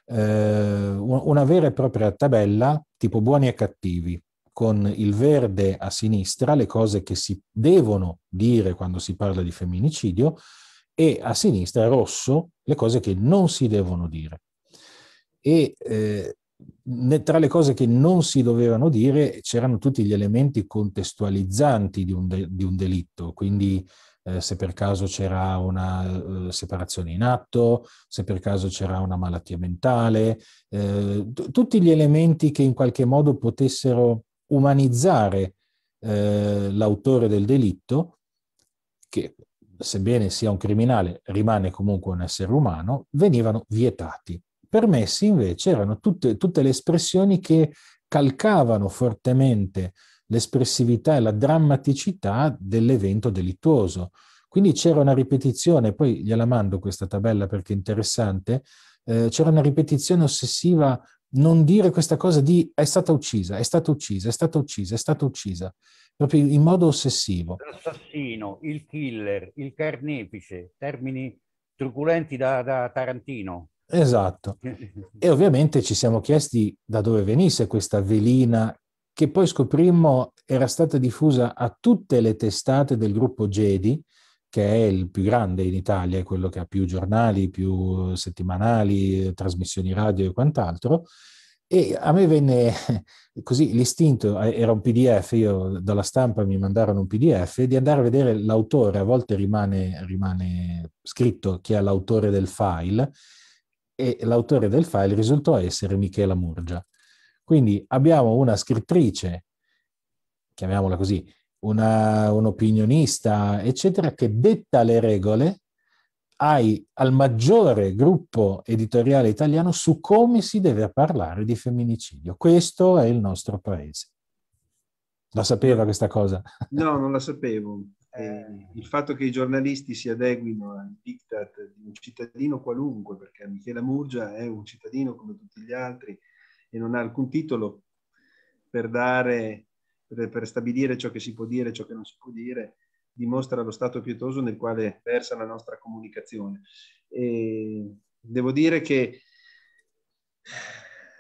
S1: eh, una vera e propria tabella tipo buoni e cattivi, con il verde a sinistra le cose che si devono dire quando si parla di femminicidio e a sinistra rosso le cose che non si devono dire. E eh, tra le cose che non si dovevano dire c'erano tutti gli elementi contestualizzanti di un, de- di un delitto, quindi eh, se per caso c'era una eh, separazione in atto, se per caso c'era una malattia mentale, eh, t- tutti gli elementi che in qualche modo potessero umanizzare eh, l'autore del delitto, che sebbene sia un criminale rimane comunque un essere umano, venivano vietati. Permessi invece erano tutte, tutte le espressioni che calcavano fortemente l'espressività e la drammaticità dell'evento delittuoso. Quindi c'era una ripetizione, poi gliela mando questa tabella perché è interessante, eh, c'era una ripetizione ossessiva non dire questa cosa di è stata uccisa, è stata uccisa, è stata uccisa, è stata uccisa, proprio in modo ossessivo.
S3: L'assassino, il killer, il carnefice, termini truculenti da, da Tarantino.
S1: Esatto. e ovviamente ci siamo chiesti da dove venisse questa velina che poi scoprimmo era stata diffusa a tutte le testate del gruppo Jedi, che è il più grande in Italia, è quello che ha più giornali, più settimanali, trasmissioni radio e quant'altro. E a me venne così l'istinto, eh, era un PDF, io dalla stampa mi mandarono un PDF, di andare a vedere l'autore, a volte rimane, rimane scritto chi è l'autore del file, e l'autore del file risultò essere Michela Murgia. Quindi abbiamo una scrittrice, chiamiamola così, una, un opinionista, eccetera, che detta le regole ai, al maggiore gruppo editoriale italiano su come si deve parlare di femminicidio. Questo è il nostro paese. La sapeva questa cosa?
S2: No, non la sapevo. Eh. eh, il fatto che i giornalisti si adeguino al diktat di un cittadino qualunque, perché Michela Murgia è un cittadino come tutti gli altri e non ha alcun titolo per dare per, per stabilire ciò che si può dire e ciò che non si può dire, dimostra lo stato pietoso nel quale versa la nostra comunicazione. E devo dire che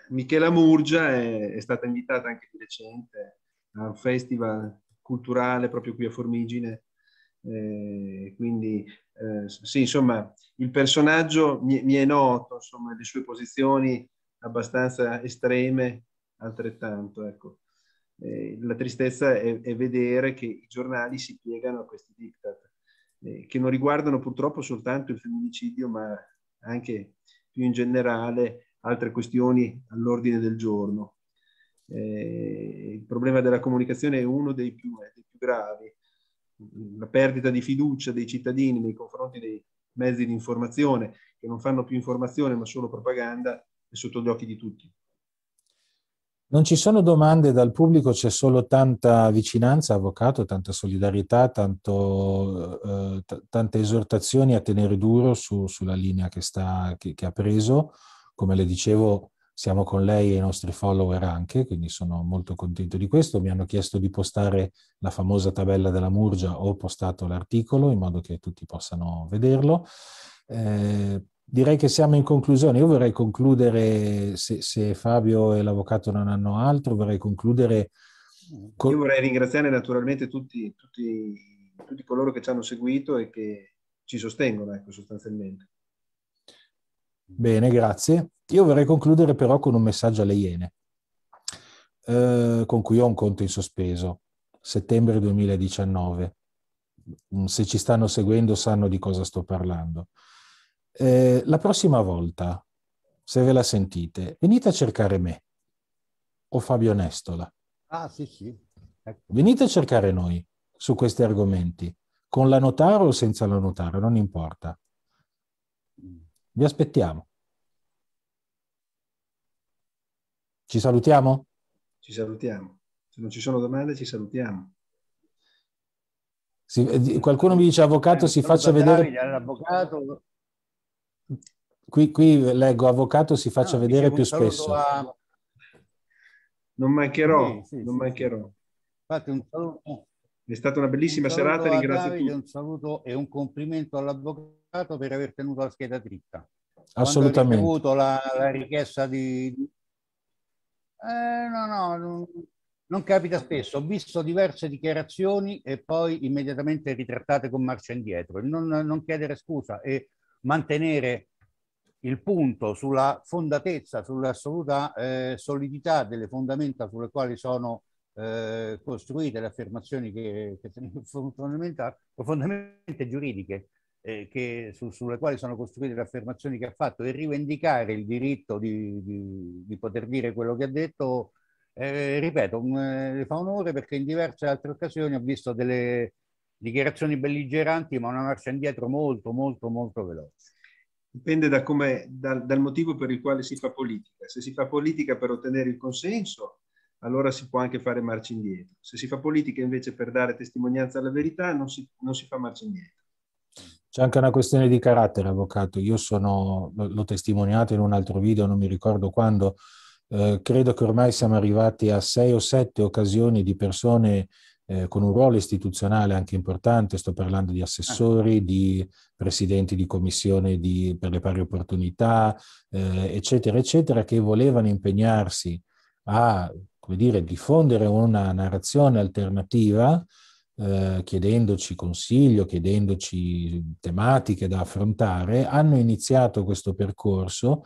S2: Michela Murgia è, è stata invitata anche di recente a un festival culturale proprio qui a Formigine, eh, quindi eh, sì, insomma, il personaggio mi, mi, è noto, insomma, le sue posizioni abbastanza estreme altrettanto, ecco. Eh, la tristezza è, è, vedere che i giornali si piegano a questi diktat, eh, che non riguardano purtroppo soltanto il femminicidio, ma anche più in generale altre questioni all'ordine del giorno. Eh, il problema della comunicazione è uno dei più, eh, dei più gravi. La perdita di fiducia dei cittadini nei confronti dei mezzi di informazione, che non fanno più informazione ma solo propaganda, è sotto gli occhi di tutti.
S1: Non ci sono domande dal pubblico, c'è solo tanta vicinanza, avvocato, tanta solidarietà, tanto, eh, t- tante esortazioni a tenere duro su, sulla linea che, sta, che, che ha preso. Come le dicevo, siamo con lei e i nostri follower anche, quindi sono molto contento di questo. Mi hanno chiesto di postare la famosa tabella della Murgia, ho postato l'articolo in modo che tutti possano vederlo. Eh, direi che siamo in conclusione. Io vorrei concludere, se, se Fabio e l'avvocato non hanno altro, vorrei concludere.
S2: Con... Io vorrei ringraziare naturalmente tutti, tutti, tutti, coloro che ci hanno seguito e che ci sostengono, ecco, sostanzialmente.
S1: Bene, grazie. Io vorrei concludere però con un messaggio alle Iene, eh, con cui ho un conto in sospeso, settembre 2019. Mm, se ci stanno seguendo sanno di cosa sto parlando eh, la prossima volta, se ve la sentite, venite a cercare me o Fabio Nestola.
S3: Ah, sì, sì.
S1: Ecco. Venite a cercare noi su questi argomenti, con la notare o senza la notare, non importa. Mm. Vi aspettiamo. Ci salutiamo?
S2: Ci salutiamo. Se non ci sono domande, ci salutiamo.
S1: Si, eh, qualcuno mi dice avvocato, eh, si faccia vedere.
S2: L'avvocato
S1: Qui, qui leggo avvocato si faccia ah,
S3: vedere più spesso. A...
S2: Non mancherò,
S3: sì, sì, non mancherò. Fate un saluto.
S2: È stata una bellissima un serata, ringrazio Davide, tutti.
S3: Un saluto e un complimento all'avvocato per aver tenuto la scheda dritta.
S1: Assolutamente.
S3: Quando ho avuto la, la, richiesta di... Eh, no, no, non, non, capita spesso. Ho visto diverse dichiarazioni e poi immediatamente ritrattate con marcia indietro. Non, non chiedere scusa e mantenere il punto sulla fondatezza, sull'assoluta eh, solidità delle fondamenta sulle quali sono eh, costruite le affermazioni che, che profondamente giuridiche eh, che, su, sulle quali sono costruite le affermazioni che ha fatto e rivendicare il diritto di, di, di poter dire quello che ha detto, eh, ripeto, mh, eh, le fa onore perché in diverse altre occasioni ho visto delle, dichiarazioni belligeranti, ma una marcia indietro molto, molto, molto veloce.
S2: Dipende da dal, dal motivo per il quale si fa politica. Se si fa politica per ottenere il consenso, allora si può anche fare marcia indietro. Se si fa politica invece per dare testimonianza alla verità, non si, non si fa marcia indietro.
S1: C'è anche una questione di carattere, avvocato. Io sono, l'ho testimoniato in un altro video, non mi ricordo quando, eh, credo che ormai siamo arrivati a sei o sette occasioni di persone eh, con un ruolo istituzionale anche importante, sto parlando di assessori, ah. di presidenti di commissione di, per le pari opportunità, eh, eccetera, eccetera, che volevano impegnarsi a come dire, diffondere una narrazione alternativa, eh, chiedendoci consiglio, chiedendoci tematiche da affrontare, hanno iniziato questo percorso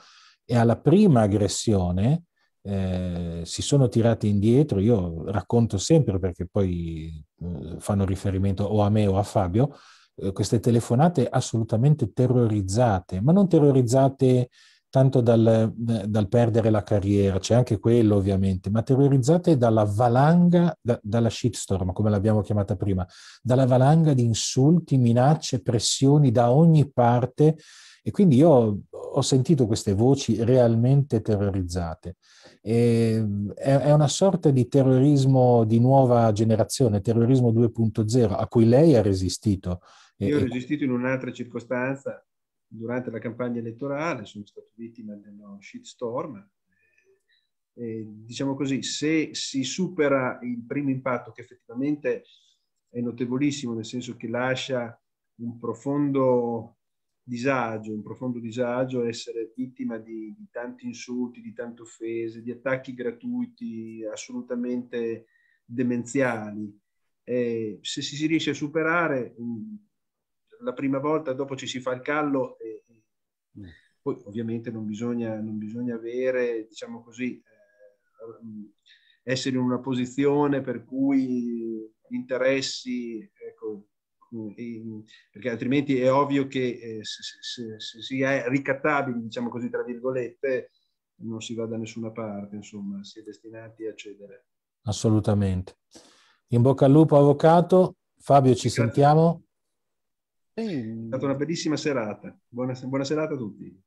S1: e alla prima aggressione eh, si sono tirate indietro, io racconto sempre perché poi eh, fanno riferimento o a me o a Fabio, eh, queste telefonate assolutamente terrorizzate, ma non terrorizzate tanto dal, eh, dal, perdere la carriera, c'è anche quello ovviamente, ma terrorizzate dalla valanga, da, dalla shitstorm, come l'abbiamo chiamata prima, dalla valanga di insulti, minacce, pressioni da ogni parte e quindi io ho sentito queste voci realmente terrorizzate. Ehm, è, è una sorta di terrorismo di nuova generazione, terrorismo 2.0, a cui lei ha resistito.
S2: Io ho resistito in un'altra circostanza, durante la campagna elettorale, sono stato vittima dello shitstorm. E, diciamo così, se si supera il primo impatto, che effettivamente è notevolissimo, nel senso che lascia un profondo disagio, un profondo disagio essere vittima di, di tanti insulti, di tante offese, di attacchi gratuiti, assolutamente demenziali. Eh, se si, riesce a superare, mm, la prima volta dopo ci si fa il callo e, e mm. poi ovviamente non bisogna, non bisogna avere, diciamo così, eh, mm, essere in una posizione per cui gli interessi, ecco, Mm, mm, perché altrimenti è ovvio che eh, se, si è ricattabili, diciamo così, tra virgolette, non si va da nessuna parte, insomma, si è destinati a cedere.
S1: Assolutamente. In bocca al lupo, avvocato. Fabio, ci Grazie. sentiamo.
S2: È stata una bellissima serata. Buona, buona, serata a tutti.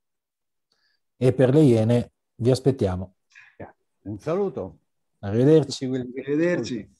S1: E per le Iene vi aspettiamo.
S3: Un saluto. Arrivederci. Arrivederci.